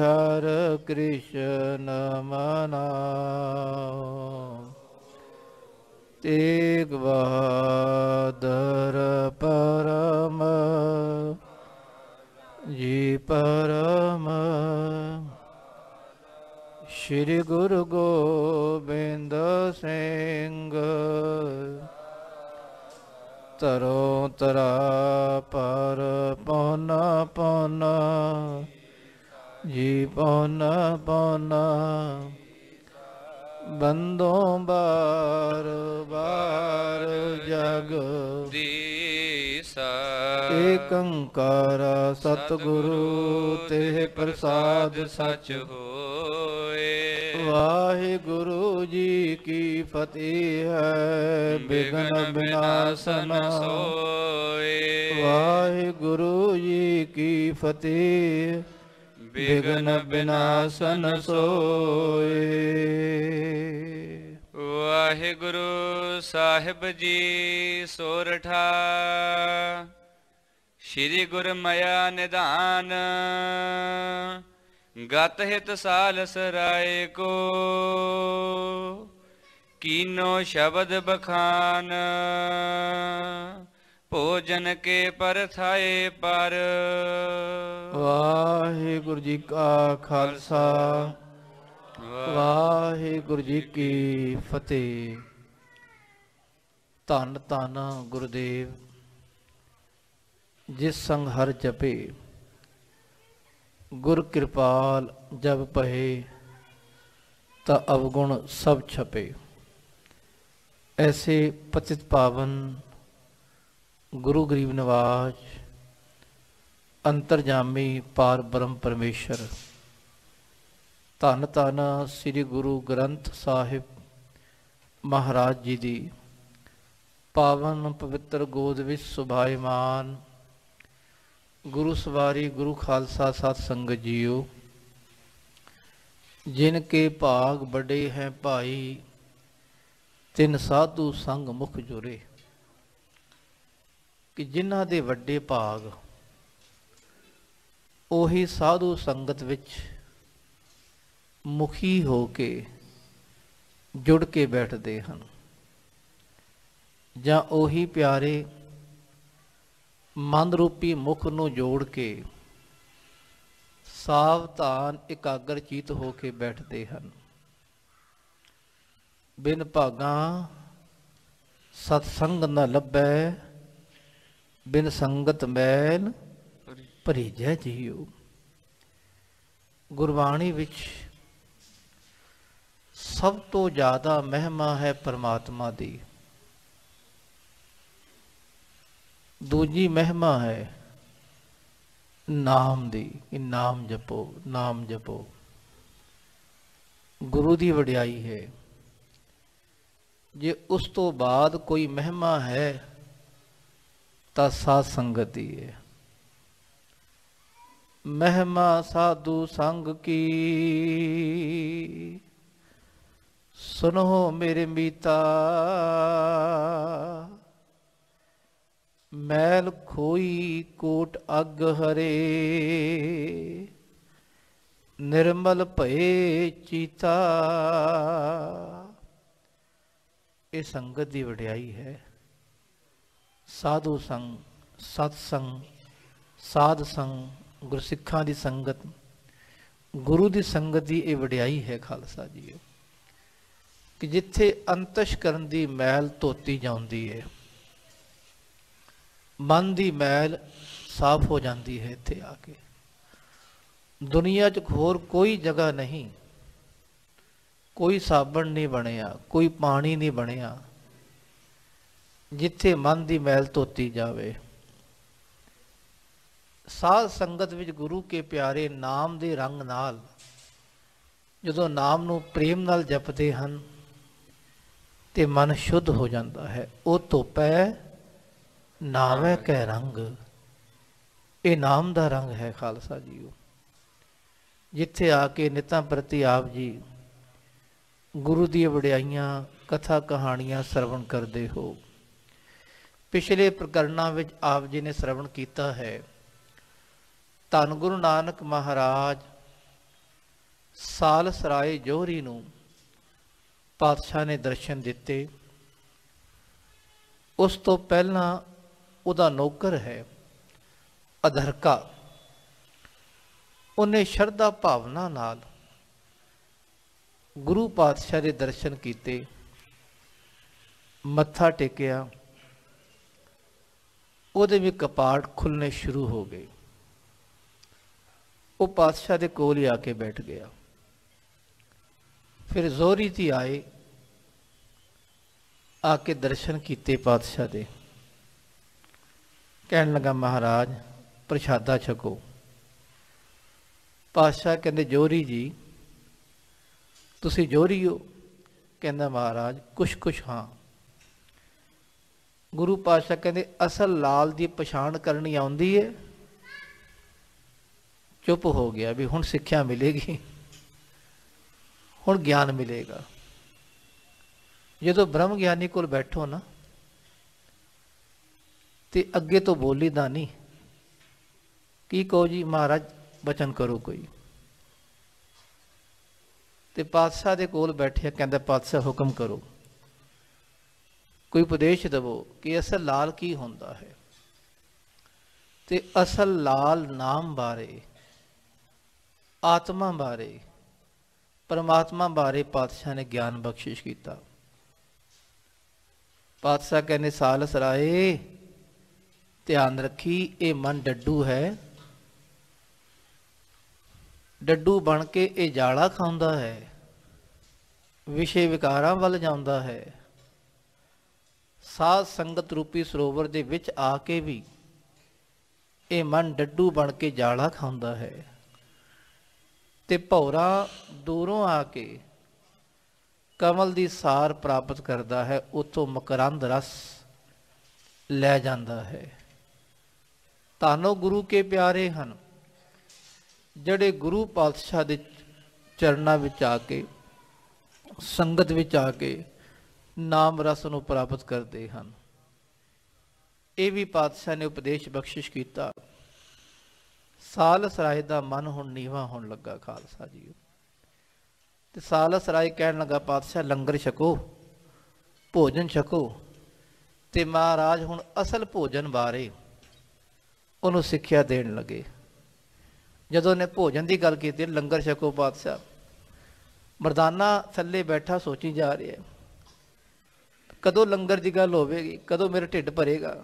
हर कृष्ण मना तेग बहादर परम जी परम श्री गुरु गोबिंद सिंह तरो तरा पर पौना पौना ਜੀਵਨ ਬਨ ਬੰਦੋਂ ਬਾਰ ਬਾਰ ਜਗ ਦੀਸਾ ਏਕ ਸਤ ਗੁਰੂ ਤੇ ਪ੍ਰਸਾਦ ਸਚ ਹੋਏ ਵਾਹਿਗੁਰੂ ਜੀ ਕੀ ਫਤਿਹ ਹੈ ਬਿਗਨ ਬਿਨਾਸਨ ਸੋਏ ਵਾਹਿਗੁਰੂ ਜੀ ਕੀ ਫਤਿਹ ਬਿਗਨ ਬਿਨਾਸਨ ਸੋਏ ਵਾਹਿਗੁਰੂ ਸਾਹਿਬ ਜੀ ਸੋਰਠਾ ਸ੍ਰੀ ਗੁਰਮਇਆ ਨਿਧਾਨ ਗਤ ਹਿਤ ਸਾਲਸ ਰਾਏ ਕੋ ਕੀਨੋ ਸ਼ਬਦ ਬਖਾਨ ਭੋਜਨ ਕੇ ਪਰਥਾਏ ਪਰ ਵਾਹਿਗੁਰੂ ਜੀ ਕਾ ਖਾਲਸਾ ਵਾਹਿਗੁਰੂ ਜੀ ਕੀ ਫਤਿਹ ਧੰਨ ਧੰਨ ਗੁਰਦੇਵ ਜਿਸ ਸੰਗ ਹਰ ਜਪੇ ਗੁਰ ਕਿਰਪਾਲ ਜਬ ਪਹੇ ਤਾਂ ਅਵਗੁਣ ਸਭ ਛਪੇ ਐਸੇ ਪਤਿਤ ਪਾਵਨ ਗੁਰੂ ਗਰੀਬ ਨਿਵਾਜ ਅੰਤਰਜਾਮੀ ਪਾਰ ਬ੍ਰਹਮ ਪਰਮੇਸ਼ਰ ਧੰਨ ਧੰਨ ਸ੍ਰੀ ਗੁਰੂ ਗ੍ਰੰਥ ਸਾਹਿਬ ਮਹਾਰਾਜ ਜੀ ਦੀ ਪਾਵਨ ਪਵਿੱਤਰ ਗੋਦ ਵਿੱਚ ਸੁਭਾਈਮਾਨ ਗੁਰੂ ਸਵਾਰੀ ਗੁਰੂ ਖਾਲਸਾ ਸਾਧ ਸੰਗਤ ਜੀਓ ਜਿਨ ਕੇ ਭਾਗ ਵੱਡੇ ਹੈ ਭਾਈ ਤਿੰਨ ਸਾਧੂ ਸੰਗ ਮੁਖ ਜੁਰੇ ਕਿ ਜਿਨ੍ਹਾਂ ਦੇ ਵੱਡੇ ਭਾਗ ਉਹੀ ਸਾਧੂ ਸੰਗਤ ਵਿੱਚ ਮੁਖੀ ਹੋ ਕੇ ਜੁੜ ਕੇ ਬੈਠਦੇ ਹਨ ਜਾਂ ਉਹੀ ਪਿਆਰੇ ਮਨ ਰੂਪੀ ਮੁਖ ਨੂੰ ਜੋੜ ਕੇ ਸਾਵਧਾਨ ਇਕਾਗਰ ਚੀਤ ਹੋ ਕੇ ਬੈਠਦੇ ਹਨ ਬਿਨ ਭਾਗਾ ਸਤ ਸੰਗ ਨ ਲੱਭੈ ਬਿਨ ਸੰਗਤ ਮੈਲ ਭਰੀਜੈ ਜੀਉ ਗੁਰਬਾਣੀ ਵਿੱਚ ਸਭ ਤੋਂ ਜ਼ਿਆਦਾ ਮਹਿਮਾ ਹੈ ਪਰਮਾਤਮਾ ਦੀ ਦੂਜੀ ਮਹਿਮਾ ਹੈ ਨਾਮ ਦੀ ਕਿ ਨਾਮ ਜਪੋ ਨਾਮ ਜਪੋ ਗੁਰੂ ਦੀ ਵਡਿਆਈ ਹੈ ਜੇ ਉਸ ਤੋਂ ਬਾਅਦ ਕੋਈ ਮਹਿਮਾ ਹੈ ਤਾਂ ਸਾਧ ਸੰਗਤ ਦੀ ਹੈ ਮਹਿਮਾ ਸਾਧੂ ਸੰਗ ਕੀ ਸੁਨੋ ਮੇਰੇ ਮੀਤਾ ਮੈਲ ਖੋਈ ਕੋਟ ਅਗ ਹਰੇ ਨਿਰਮਲ ਭਏ ਚੀਤਾ ਇਹ ਸੰਗਤ ਦੀ ਵਡਿਆਈ ਹੈ ਸਾਧੂ ਸੰਗ ਸਤ ਸੰਗ ਸਾਧ ਸੰਗ ਗੁਰਸਿੱਖਾਂ ਦੀ ਸੰਗਤ ਗੁਰੂ ਦੀ ਸੰਗਤ ਦੀ ਇਹ ਵਡਿਆਈ ਹੈ ਖਾਲਸਾ ਜੀਓ ਕਿ ਜਿੱਥੇ ਅੰਤਸ਼ ਕਰਨ ਦੀ ਮੈਲ ਧੋਤੀ ਜਾਂਦੀ ਹੈ ਮਨ ਦੀ ਮੈਲ ਸਾਫ਼ ਹੋ ਜਾਂਦੀ ਹੈ ਇੱਥੇ ਆ ਕੇ ਦੁਨੀਆ 'ਚ ਹੋਰ ਕੋਈ ਜਗ੍ਹਾ ਨਹੀਂ ਕੋਈ ਸਾਬਣ ਨਹੀਂ ਬਣਿਆ ਕੋਈ ਪਾਣੀ ਨਹੀਂ ਬਣਿਆ ਜਿੱਥੇ ਮਨ ਦੀ ਮੈਲ ਧੋਤੀ ਜਾਵੇ ਸਾਧ ਸੰਗਤ ਵਿੱਚ ਗੁਰੂ ਕੇ ਪਿਆਰੇ ਨਾਮ ਦੇ ਰੰਗ ਨਾਲ ਜਦੋਂ ਨਾਮ ਨੂੰ ਪ੍ਰੇਮ ਨਾਲ ਜਪਦੇ ਹਨ ਤੇ ਮਨ ਸ਼ੁੱਧ ਹੋ ਜਾਂਦਾ ਹੈ ਉਹ ਧੋਪੈ ਨਾਮੈ ਕੈ ਰੰਗ ਇਹ ਨਾਮ ਦਾ ਰੰਗ ਹੈ ਖਾਲਸਾ ਉਹ ਜਿੱਥੇ ਆ ਕੇ ਨਿਤਾਂ ਪ੍ਰਤੀ ਆਪ ਜੀ ਗੁਰੂ ਦੀ ਵਡਿਆਈਆਂ ਕਥਾ ਕਹਾਣੀਆਂ ਸਰਵਣ ਕਰਦੇ ਹੋ ਪਿਛਲੇ ਪ੍ਰਕਰਣਾਂ ਵਿੱਚ ਆਪ ਜੀ ਨੇ ਸ਼ਰਵਣ ਕੀਤਾ ਹੈ ਧੰਨ ਗੁਰੂ ਨਾਨਕ ਮਹਾਰਾਜ ਸਾਲ ਸਰਾਏ ਜੋਹਰੀ ਨੂੰ ਪਾਤਸ਼ਾਹ ਨੇ ਦਰਸ਼ਨ ਦਿੱਤੇ ਉਸ ਤੋਂ ਪਹਿਲਾਂ ਉਹਦਾ ਨੌਕਰ ਹੈ ਅਧਰਕਾ ਉਹਨੇ ਸ਼ਰਧਾ ਭਾਵਨਾ ਨਾਲ ਗੁਰੂ ਪਾਤਸ਼ਾਹ ਦੇ ਦਰਸ਼ਨ ਕੀਤੇ ਮੱਥਾ ਟੇਕਿਆ ਉਹਦੇ ਵੀ ਕਪਾੜ ਖੁੱਲਨੇ ਸ਼ੁਰੂ ਹੋ ਗਏ ਉਹ ਪਾਤਸ਼ਾਹ ਦੇ ਕੋਲ ਹੀ ਆ ਕੇ ਬੈਠ ਗਿਆ ਫਿਰ ਜ਼ੋਰੀ ਤੇ ਆਏ ਆ ਕੇ ਦਰਸ਼ਨ ਕੀਤੇ ਪਾਤਸ਼ਾਹ ਦੇ ਕਹਿਣ ਲੱਗਾ ਮਹਾਰਾਜ ਪ੍ਰਸ਼ਾਦਾ ਛਕੋ ਪਾਤਸ਼ਾਹ ਕਹਿੰਦੇ ਜੋਰੀ ਜੀ ਤੁਸੀਂ ਜੋਰੀ ਹੋ ਕਹਿੰਦਾ ਮਹਾਰਾਜ ਕੁਛ ਕੁਛ ਹਾਂ ਗੁਰੂ ਪਾਤਸ਼ਾਹ ਕਹਿੰਦੇ ਅਸਲ ਲਾਲ ਦੀ ਪਛਾਣ ਕਰਨੀ ਆਉਂਦੀ ਏ ਚੁੱਪ ਹੋ ਗਿਆ ਵੀ ਹੁਣ ਸਿੱਖਿਆ ਮਿਲੇਗੀ ਹੁਣ ਗਿਆਨ ਮਿਲੇਗਾ ਜਦੋਂ ਬ੍ਰਹਮ ਗਿਆਨੀ ਕੋਲ ਬੈਠੋ ਨਾ ਤੇ ਅੱਗੇ ਤੋਂ ਬੋਲੀ ਦਾ ਨਹੀਂ ਕੀ ਕਹੋ ਜੀ ਮਹਾਰਾਜ ਬਚਨ ਕਰੋ ਕੋਈ ਤੇ ਪਾਤਸ਼ਾਹ ਦੇ ਕੋਲ ਬੈਠਿਆ ਕਹਿੰਦਾ ਪਾਤਸ਼ਾਹ ਹੁਕਮ ਕਰੋ ਕੋਈ ਉਪਦੇਸ਼ ਦਿਵੋ ਕਿ ਅਸਲ ਲਾਲ ਕੀ ਹੁੰਦਾ ਹੈ ਤੇ ਅਸਲ ਲਾਲ ਨਾਮ ਬਾਰੇ ਆਤਮਾ ਬਾਰੇ ਪਰਮਾਤਮਾ ਬਾਰੇ ਪਾਤਸ਼ਾਹ ਨੇ ਗਿਆਨ ਬਖਸ਼ਿਸ਼ ਕੀਤਾ ਪਾਤਸ਼ਾਹ ਕਹਿੰਦੇ ਸਾਲ ਸਰਾਏ ਧਿਆਨ ਰੱਖੀ ਇਹ ਮਨ ਡੱਡੂ ਹੈ ਡੱਡੂ ਬਣ ਕੇ ਇਹ ਜਾਲਾ ਖਾਂਦਾ ਹੈ ਵਿਸ਼ੇ ਵਿਕਾਰਾਂ ਵੱਲ ਜਾਂਦਾ ਹੈ ਸਾਧ ਸੰਗਤ ਰੂਪੀ ਸਰੋਵਰ ਦੇ ਵਿੱਚ ਆ ਕੇ ਵੀ ਇਹ ਮਨ ਡੱਡੂ ਬਣ ਕੇ ਜਾਲਾ ਖਾਂਦਾ ਹੈ ਤੇ ਭੌਰਾ ਦੂਰੋਂ ਆ ਕੇ ਕਮਲ ਦੀ ਸਾਰ ਪ੍ਰਾਪਤ ਕਰਦਾ ਹੈ ਉਤੋਂ ਮਕਰੰਦ ਰਸ ਲੈ ਜਾਂਦਾ ਹੈ ਤਾਨੋ ਗੁਰੂ ਕੇ ਪਿਆਰੇ ਹਨ ਜਿਹੜੇ ਗੁਰੂ ਪਾਤਸ਼ਾਹ ਦੇ ਚਰਨਾਂ ਵਿੱਚ ਆ ਕੇ ਸੰਗਤ ਵਿੱਚ ਆ ਕੇ ਨਾਮ ਰਸ ਨੂੰ ਪ੍ਰਾਪਤ ਕਰਦੇ ਹਨ ਇਹ ਵੀ ਪਾਤਸ਼ਾਹ ਨੇ ਉਪਦੇਸ਼ ਬਖਸ਼ਿਸ਼ ਕੀਤਾ ਸਾਲਸ ਰਾਏ ਦਾ ਮਨ ਹੁਣ ਨੀਵਾ ਹੋਣ ਲੱਗਾ ਖਾਲਸਾ ਜੀ ਤੇ ਸਾਲਸ ਰਾਏ ਕਹਿਣ ਲੱਗਾ ਪਾਤਸ਼ਾਹ ਲੰਗਰ ਛਕੋ ਭੋਜਨ ਛਕੋ ਤੇ ਮਹਾਰਾਜ ਹੁਣ ਅਸਲ ਭੋਜਨ ਬਾਰੇ ਉਹਨੂੰ ਸਿੱਖਿਆ ਦੇਣ ਲੱਗੇ ਜਦੋਂ ਨੇ ਭੋਜਨ ਦੀ ਗੱਲ ਕੀਤੀ ਲੰਗਰ ਛਕੋ ਪਾਤਸ਼ਾਹ ਮਰਦਾਨਾ ਥੱਲੇ ਬੈਠਾ ਸੋਚੀ ਜਾ ਰਿਹਾ ਹੈ ਕਦੋਂ ਲੰਗਰ ਦੀ ਗੱਲ ਹੋਵੇਗੀ ਕਦੋਂ ਮੇਰਾ ਢਿੱਡ ਭਰੇਗਾ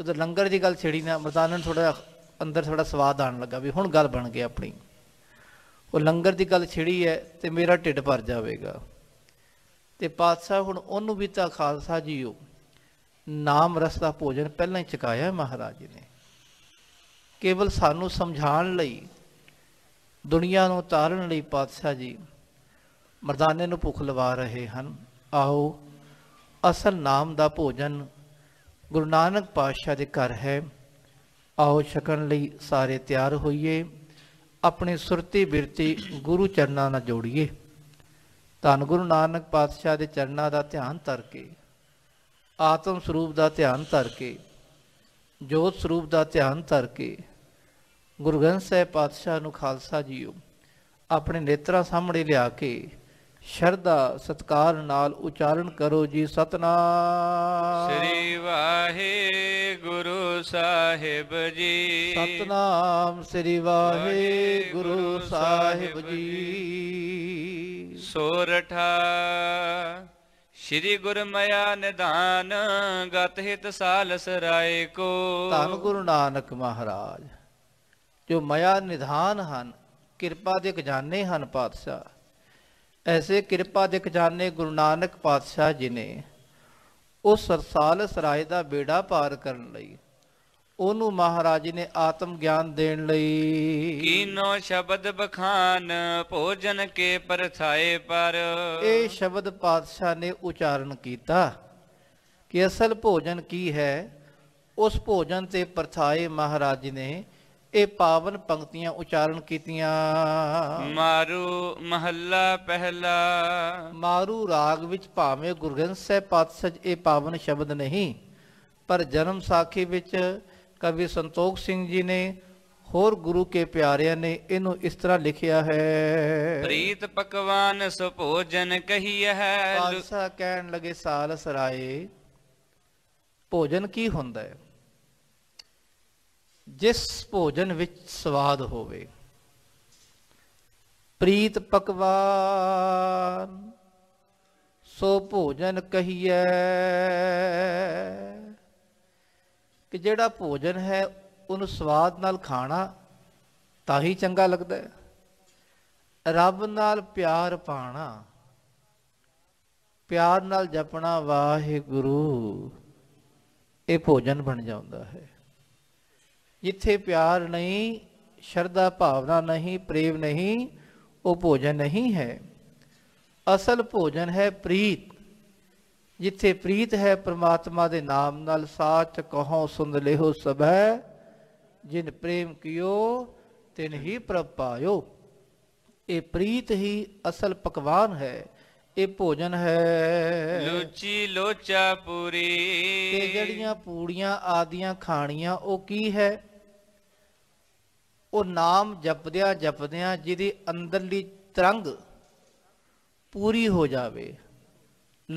ਜਦੋਂ ਲੰਗਰ ਦੀ ਗੱਲ ਛੇੜੀ ਨਾ ਮਰਦਾਨਾ ਨੂੰ ਥੋੜਾ ਅੰਦਰ ਥੋੜਾ ਸਵਾਦ ਆਣ ਲੱਗਾ ਵੀ ਹੁਣ ਗੱਲ ਬਣ ਗਈ ਆਪਣੀ ਉਹ ਲੰਗਰ ਦੀ ਗੱਲ ਛੇੜੀ ਹੈ ਤੇ ਮੇਰਾ ਢਿੱਡ ਭਰ ਜਾਵੇਗਾ ਤੇ ਪਾਤਸ਼ਾਹ ਹੁਣ ਉਹਨੂੰ ਵੀ ਤਾਂ ਖਾਲਸਾ ਜੀਓ ਨਾਮ ਰਸ ਦਾ ਭੋਜਨ ਪਹਿਲਾਂ ਹੀ ਚਕਾਇਆ ਮਹਾਰਾਜ ਜੀ ਨੇ ਕੇਵਲ ਸਾਨੂੰ ਸਮਝਾਉਣ ਲਈ ਦੁਨੀਆ ਨੂੰ ਤਾਰਨ ਲਈ ਪਾਤਸ਼ਾਹ ਜੀ ਮਰਦਾਨੇ ਨੂੰ ਭੁੱਖ ਲਵਾ ਰਹੇ ਹਨ ਆਓ ਅਸਲ ਨਾਮ ਦਾ ਭੋਜਨ ਗੁਰੂ ਨਾਨਕ ਪਾਤਸ਼ਾਹ ਦੇ ਘਰ ਹੈ ਆਓ ਛਕਣ ਲਈ ਸਾਰੇ ਤਿਆਰ ਹੋਈਏ ਆਪਣੇ ਸੁਰਤੀ ਬਿਰਤੀ ਗੁਰੂ ਚਰਨਾਂ ਨਾਲ ਜੋੜੀਏ ਧੰਨ ਗੁਰੂ ਨਾਨਕ ਪਾਤਸ਼ਾਹ ਦੇ ਚਰਨਾਂ ਦਾ ਧਿਆਨ ਧਰ ਕੇ ਆਤਮ ਸਰੂਪ ਦਾ ਧਿਆਨ ਧਰ ਕੇ ਜੋਤ ਸਰੂਪ ਦਾ ਧਿਆਨ ਧਰ ਕੇ ਗੁਰੂ ਸਾਹਿਬ ਪਾਤਸ਼ਾਹ ਨੂੰ ਖਾਲਸਾ ਜੀਓ ਆਪਣੇ ਨੇਤਰਾ ਸਾਹਮਣੇ ਲਿਆ ਕੇ ਸ਼ਰਧਾ ਸਤਕਾਰ ਨਾਲ ਉਚਾਰਨ ਕਰੋ ਜੀ ਸਤਨਾਮ ਸ੍ਰੀ ਵਾਹਿਗੁਰੂ ਸਾਹਿਬ ਜੀ ਸਤਨਾਮ ਸ੍ਰੀ ਵਾਹਿਗੁਰੂ ਸਾਹਿਬ ਜੀ ਸੋਰਠਾ ਸ੍ਰੀ ਗੁਰਮਇਆ ਨਿਧਾਨ ਗਤ ਹਿਤ ਸਾਲਸ ਰਾਏ ਕੋ ਧੰਨ ਗੁਰੂ ਨਾਨਕ ਮਹਾਰਾਜ ਜੋ ਮਯਾ ਨਿਧਾਨ ਹਨ ਕਿਰਪਾ ਦੇ ਖਜ਼ਾਨੇ ਹਨ ਪਾਤਸ਼ਾਹ ਐਸੇ ਕਿਰਪਾ ਦੇ ਖਜ਼ਾਨੇ ਗੁਰੂ ਨਾਨਕ ਪਾਤਸ਼ਾਹ ਜੀ ਨੇ ਉਹ ਸਰਸਾਲ ਸਰਾਏ ਦਾ ਬੇੜਾ ਪਾਰ ਕਰਨ ਲਈ ਉਹਨੂੰ ਮਹਾਰਾਜ ਨੇ ਆਤਮ ਗਿਆਨ ਦੇਣ ਲਈ ਕੀਨੋ ਸ਼ਬਦ ਬਖਾਨ ਭੋਜਨ ਕੇ ਪਰਥਾਏ ਪਰ ਇਹ ਸ਼ਬਦ ਪਾਤਸ਼ਾਹ ਨੇ ਉਚਾਰਨ ਕੀਤਾ ਕਿ ਅਸਲ ਭੋਜਨ ਕੀ ਹੈ ਉਸ ਭੋਜਨ ਤੇ ਪਰਥਾਏ ਮਹਾਰਾਜ ਨੇ ਇਹ ਪਾਵਨ ਪੰਕਤੀਆਂ ਉਚਾਰਨ ਕੀਤੀਆਂ ਮਾਰੂ ਮਹੱਲਾ ਪਹਿਲਾ ਮਾਰੂ ਰਾਗ ਵਿੱਚ ਭਾਵੇਂ ਗੁਰਗੰਦ ਸਾਹਿਬ ਪਾਤਸ਼ਾਹ ਇਹ ਪਾਵਨ ਸ਼ਬਦ ਨਹੀਂ ਪਰ ਜਨਮ ਸਾਖੀ ਵਿੱਚ ਕਵੀ ਸੰਤੋਖ ਸਿੰਘ ਜੀ ਨੇ ਹੋਰ ਗੁਰੂ ਕੇ ਪਿਆਰਿਆਂ ਨੇ ਇਹਨੂੰ ਇਸ ਤਰ੍ਹਾਂ ਲਿਖਿਆ ਹੈ ਪ੍ਰੀਤ ਪਕਵਾਨ ਸੁਭੋਜਨ ਕਹੀਐ ਪਾਤਸ਼ਾਹ ਕਹਿਣ ਲਗੇ ਸਾਲ ਸਰਾਏ ਭੋਜਨ ਕੀ ਹੁੰਦਾ ਹੈ ਜਿਸ ਭੋਜਨ ਵਿੱਚ ਸਵਾਦ ਹੋਵੇ ਪ੍ਰੀਤ ਪਕਵਾਨ ਸੋ ਭੋਜਨ ਕਹੀਐ ਕਿ ਜਿਹੜਾ ਭੋਜਨ ਹੈ ਉਹਨੂੰ ਸਵਾਦ ਨਾਲ ਖਾਣਾ ਤਾਂ ਹੀ ਚੰਗਾ ਲੱਗਦਾ ਹੈ ਰੱਬ ਨਾਲ ਪਿਆਰ ਪਾਣਾ ਪਿਆਰ ਨਾਲ ਜਪਣਾ ਵਾਹਿਗੁਰੂ ਇਹ ਭੋਜਨ ਬਣ ਜਾਂਦਾ ਹੈ ਜਿੱਥੇ ਪਿਆਰ ਨਹੀਂ ਸ਼ਰਧਾ ਭਾਵਨਾ ਨਹੀਂ ਪ੍ਰੇਮ ਨਹੀਂ ਉਹ ਭੋਜਨ ਨਹੀਂ ਹੈ ਅਸਲ ਭੋਜਨ ਹੈ ਪ੍ਰੀਤ ਜਿੱਥੇ ਪ੍ਰੀਤ ਹੈ ਪ੍ਰਮਾਤਮਾ ਦੇ ਨਾਮ ਨਾਲ ਸਾਚ ਕਹੋ ਸੁੰਦ ਲਿਹੋ ਸਭੈ ਜਿਨ ਪ੍ਰੇਮ ਕੀਓ ਤਿਨ ਹੀ ਪ੍ਰਭ ਪਾਇਓ ਇਹ ਪ੍ਰੀਤ ਹੀ ਅਸਲ ਪਕਵਾਨ ਹੈ ਇਹ ਭੋਜਨ ਹੈ ਲੂਚੀ ਲੋਚਾ ਪੂਰੀ ਤੇ ਜੜੀਆਂ ਪੂੜੀਆਂ ਆਦੀਆਂ ਖਾਣੀਆਂ ਉਹ ਕੀ ਹੈ ਉਹ ਨਾਮ ਜਪਦਿਆਂ ਜਪਦਿਆਂ ਜਿਹਦੀ ਅੰਦਰਲੀ ਤਰੰਗ ਪੂਰੀ ਹੋ ਜਾਵੇ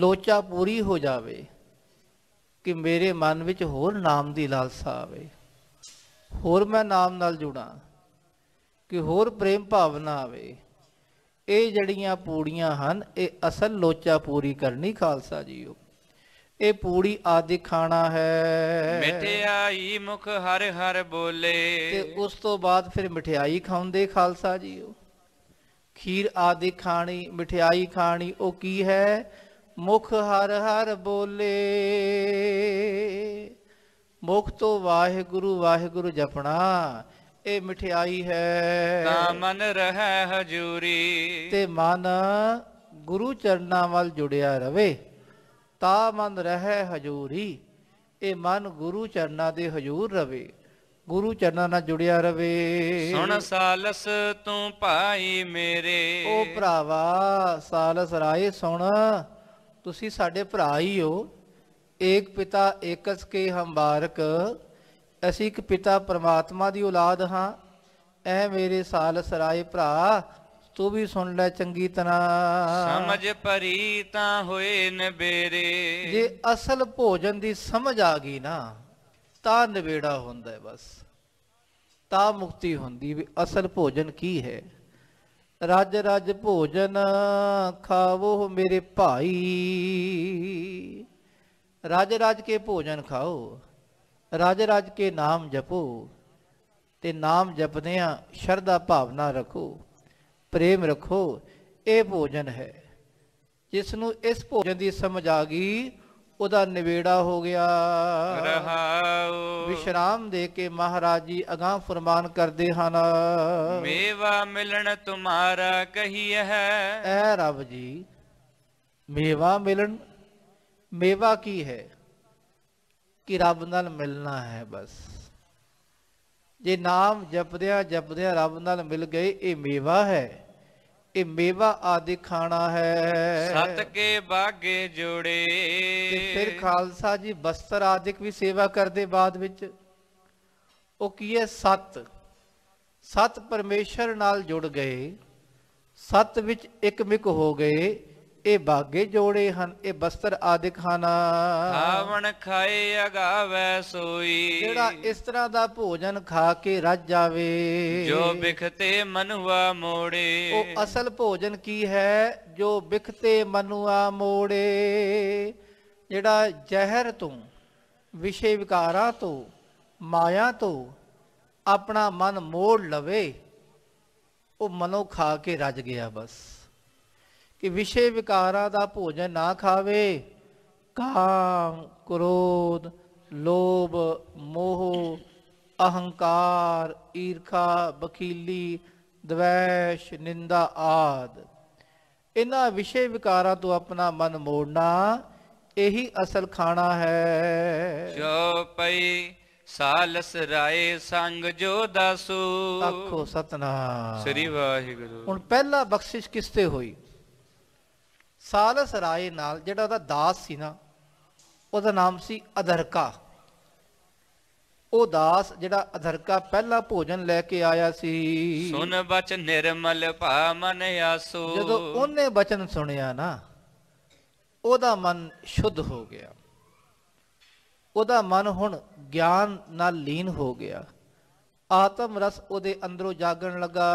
ਲੋਚਾ ਪੂਰੀ ਹੋ ਜਾਵੇ ਕਿ ਮੇਰੇ ਮਨ ਵਿੱਚ ਹੋਰ ਨਾਮ ਦੀ ਲਾਲਸਾ ਆਵੇ ਹੋਰ ਮੈਂ ਨਾਮ ਨਾਲ ਜੁੜਾਂ ਕਿ ਹੋਰ ਪ੍ਰੇਮ ਭਾਵਨਾ ਆਵੇ ਇਹ ਜੜੀਆਂ ਪੂੜੀਆਂ ਹਨ ਇਹ ਅਸਲ ਲੋਚਾ ਪੂਰੀ ਕਰਨੀ ਖਾਲਸਾ ਜੀਓ ਇਹ ਪੂੜੀ ਆਦਿ ਖਾਣਾ ਹੈ ਮਠਿਆਈ ਮੁਖ ਹਰ ਹਰ ਬੋਲੇ ਤੇ ਉਸ ਤੋਂ ਬਾਅਦ ਫਿਰ ਮਠਿਆਈ ਖਾਉਂਦੇ ਖਾਲਸਾ ਜੀ ਉਹ ਖੀਰ ਆਦਿ ਖਾਣੀ ਮਠਿਆਈ ਖਾਣੀ ਉਹ ਕੀ ਹੈ ਮੁਖ ਹਰ ਹਰ ਬੋਲੇ ਮੁਖ ਤੋਂ ਵਾਹਿਗੁਰੂ ਵਾਹਿਗੁਰੂ ਜਪਣਾ ਇਹ ਮਠਿਆਈ ਹੈ ਤਾਂ ਮਨ ਰਹਿ ਹਜੂਰੀ ਤੇ ਮਨ ਗੁਰੂ ਚਰਨਾਂ ਵੱਲ ਜੁੜਿਆ ਰਵੇ ਤਾ ਮਨ ਰਹੇ ਹਜੂਰੀ ਇਹ ਮਨ ਗੁਰੂ ਚਰਨਾਂ ਦੇ ਹਜੂਰ ਰਵੇ ਗੁਰੂ ਚਰਨਾਂ ਨਾਲ ਜੁੜਿਆ ਰਵੇ ਸੁਣ ਸਾਲਸ ਤੂੰ ਭਾਈ ਮੇਰੇ ਉਹ ਭਰਾਵਾ ਸਾਲਸ ਰਾਏ ਸੁਣ ਤੁਸੀਂ ਸਾਡੇ ਭਰਾ ਹੀ ਹੋ ਏਕ ਪਿਤਾ ਏਕਸ ਕੇ ਹੰਬਾਰਕ ਅਸੀਂ ਇੱਕ ਪਿਤਾ ਪਰਮਾਤਮਾ ਦੀ ਔਲਾਦ ਹਾਂ ਐ ਮੇਰੇ ਸਾਲਸ ਰਾਏ ਭਰਾ ਤੂੰ ਵੀ ਸੁਣ ਲੈ ਚੰਗੀ ਤਰ੍ਹਾਂ ਸਮਝ ਪਰੀ ਤਾਂ ਹੋਏ ਨਵੇਰੇ ਜੇ ਅਸਲ ਭੋਜਨ ਦੀ ਸਮਝ ਆ ਗਈ ਨਾ ਤਾਂ ਨਵੇੜਾ ਹੁੰਦਾ ਹੈ ਬਸ ਤਾਂ ਮੁਕਤੀ ਹੁੰਦੀ ਵੀ ਅਸਲ ਭੋਜਨ ਕੀ ਹੈ ਰਜ ਰਜ ਭੋਜਨ ਖਾਵੋ ਮੇਰੇ ਭਾਈ ਰਜ ਰਜ ਕੇ ਭੋਜਨ ਖਾਓ ਰਜ ਰਜ ਕੇ ਨਾਮ ਜਪੋ ਤੇ ਨਾਮ ਜਪਦਿਆਂ ਸ਼ਰਧਾ ਭਾਵਨਾ ਰੱਖੋ ਪ੍ਰੇਮ ਰੱਖੋ ਇਹ ਭੋਜਨ ਹੈ ਜਿਸ ਨੂੰ ਇਸ ਭੋਜਨ ਦੀ ਸਮਝ ਆ ਗਈ ਉਹਦਾ ਨਿਵੇੜਾ ਹੋ ਗਿਆ ਰਹਾਉ ਵਿਸ਼ਰਾਮ ਦੇ ਕੇ ਮਹਾਰਾਜ ਜੀ ਅਗਾਹ ਫਰਮਾਨ ਕਰਦੇ ਹਨ ਮੇਵਾ ਮਿਲਣ ਤੁਮਾਰਾ ਕਹੀ ਹੈ ਐ ਰੱਬ ਜੀ ਮੇਵਾ ਮਿਲਣ ਮੇਵਾ ਕੀ ਹੈ ਕਿ ਰੱਬ ਨਾਲ ਮਿਲਣਾ ਹੈ ਬਸ ਜੇ ਨਾਮ ਜਪਦਿਆਂ ਜਪਦਿਆਂ ਰੱਬ ਨਾਲ ਮਿਲ ਗਏ ਇਹ ਮੇਵਾ ਹੈ ਇਹ ਮੇਵਾ ਆਦਿ ਖਾਣਾ ਹੈ ਸਤ ਕੇ ਬਾਗੇ ਜੁੜੇ ਤੇ ਫਿਰ ਖਾਲਸਾ ਜੀ ਬਸਤਰ ਆਦਿਕ ਵੀ ਸੇਵਾ ਕਰਦੇ ਬਾਅਦ ਵਿੱਚ ਉਹ ਕੀ ਹੈ ਸਤ ਸਤ ਪਰਮੇਸ਼ਰ ਨਾਲ ਜੁੜ ਗਏ ਸਤ ਵਿੱਚ ਇੱਕ ਮਿਕ ਹੋ ਗਏ ਇਹ ਬਾਗੇ ਜੋੜੇ ਹਨ ਇਹ ਬਸਤਰ ਆਦਿਕ ਹਨ ਆਵਣ ਖਾਏ ਅਗਾਵੇ ਸੋਈ ਜਿਹੜਾ ਇਸ ਤਰ੍ਹਾਂ ਦਾ ਭੋਜਨ ਖਾ ਕੇ ਰੱਜ ਜਾਵੇ ਜੋ ਬਿਖਤੇ ਮਨੁਆ ਮੋੜੇ ਉਹ ਅਸਲ ਭੋਜਨ ਕੀ ਹੈ ਜੋ ਬਿਖਤੇ ਮਨੁਆ ਮੋੜੇ ਜਿਹੜਾ ਜ਼ਹਿਰ ਤੋਂ ਵਿਸ਼ੇ ਵਿਕਾਰਾਂ ਤੋਂ ਮਾਇਆ ਤੋਂ ਆਪਣਾ ਮਨ ਮੋੜ ਲਵੇ ਉਹ ਮਨੋ ਖਾ ਕੇ ਰੱਜ ਗਿਆ ਬਸ ਕਿ ਵਿਸ਼ੇ ਵਿਕਾਰਾਂ ਦਾ ਭੋਜਨ ਨਾ ਖਾਵੇ ਕਾਮ ਕ੍ਰੋਧ ਲੋਭ ਮੋਹ ਅਹੰਕਾਰ ਈਰਖਾ ਬਖੀਲੀ ਦਵੈਸ਼ ਨਿੰਦਾ ਆਦ ਇਹਨਾਂ ਵਿਸ਼ੇ ਵਿਕਾਰਾਂ ਤੋਂ ਆਪਣਾ ਮਨ ਮੋੜਨਾ ਇਹੀ ਅਸਲ ਖਾਣਾ ਹੈ ਜੋ ਪਈ ਸਾਲਸ ਰਾਏ ਸੰਗ ਜੋ ਦਾਸੂ ਆਖੋ ਸਤਨਾਮ ਸ੍ਰੀ ਵਾਹਿਗੁਰੂ ਹੁਣ ਪਹਿਲਾ ਬਖਸ਼ਿਸ਼ ਕਿਸ ਤੇ ਹੋਈ ਸਾਲਸ ਰਾਏ ਨਾਲ ਜਿਹੜਾ ਉਹਦਾ ਦਾਸ ਸੀ ਨਾ ਉਹਦਾ ਨਾਮ ਸੀ ਅਧਰਕਾ ਉਹ ਦਾਸ ਜਿਹੜਾ ਅਧਰਕਾ ਪਹਿਲਾ ਭੋਜਨ ਲੈ ਕੇ ਆਇਆ ਸੀ ਸੁਨ ਬਚ ਨਿਰਮਲ ਭਾ ਮਨ ਆਸੋ ਜਦੋਂ ਉਹਨੇ ਬਚਨ ਸੁਣਿਆ ਨਾ ਉਹਦਾ ਮਨ ਸ਼ੁੱਧ ਹੋ ਗਿਆ ਉਹਦਾ ਮਨ ਹੁਣ ਗਿਆਨ ਨਾਲ ਲੀਨ ਹੋ ਗਿਆ ਆਤਮ ਰਸ ਉਹਦੇ ਅੰਦਰੋਂ ਜਾਗਣ ਲੱਗਾ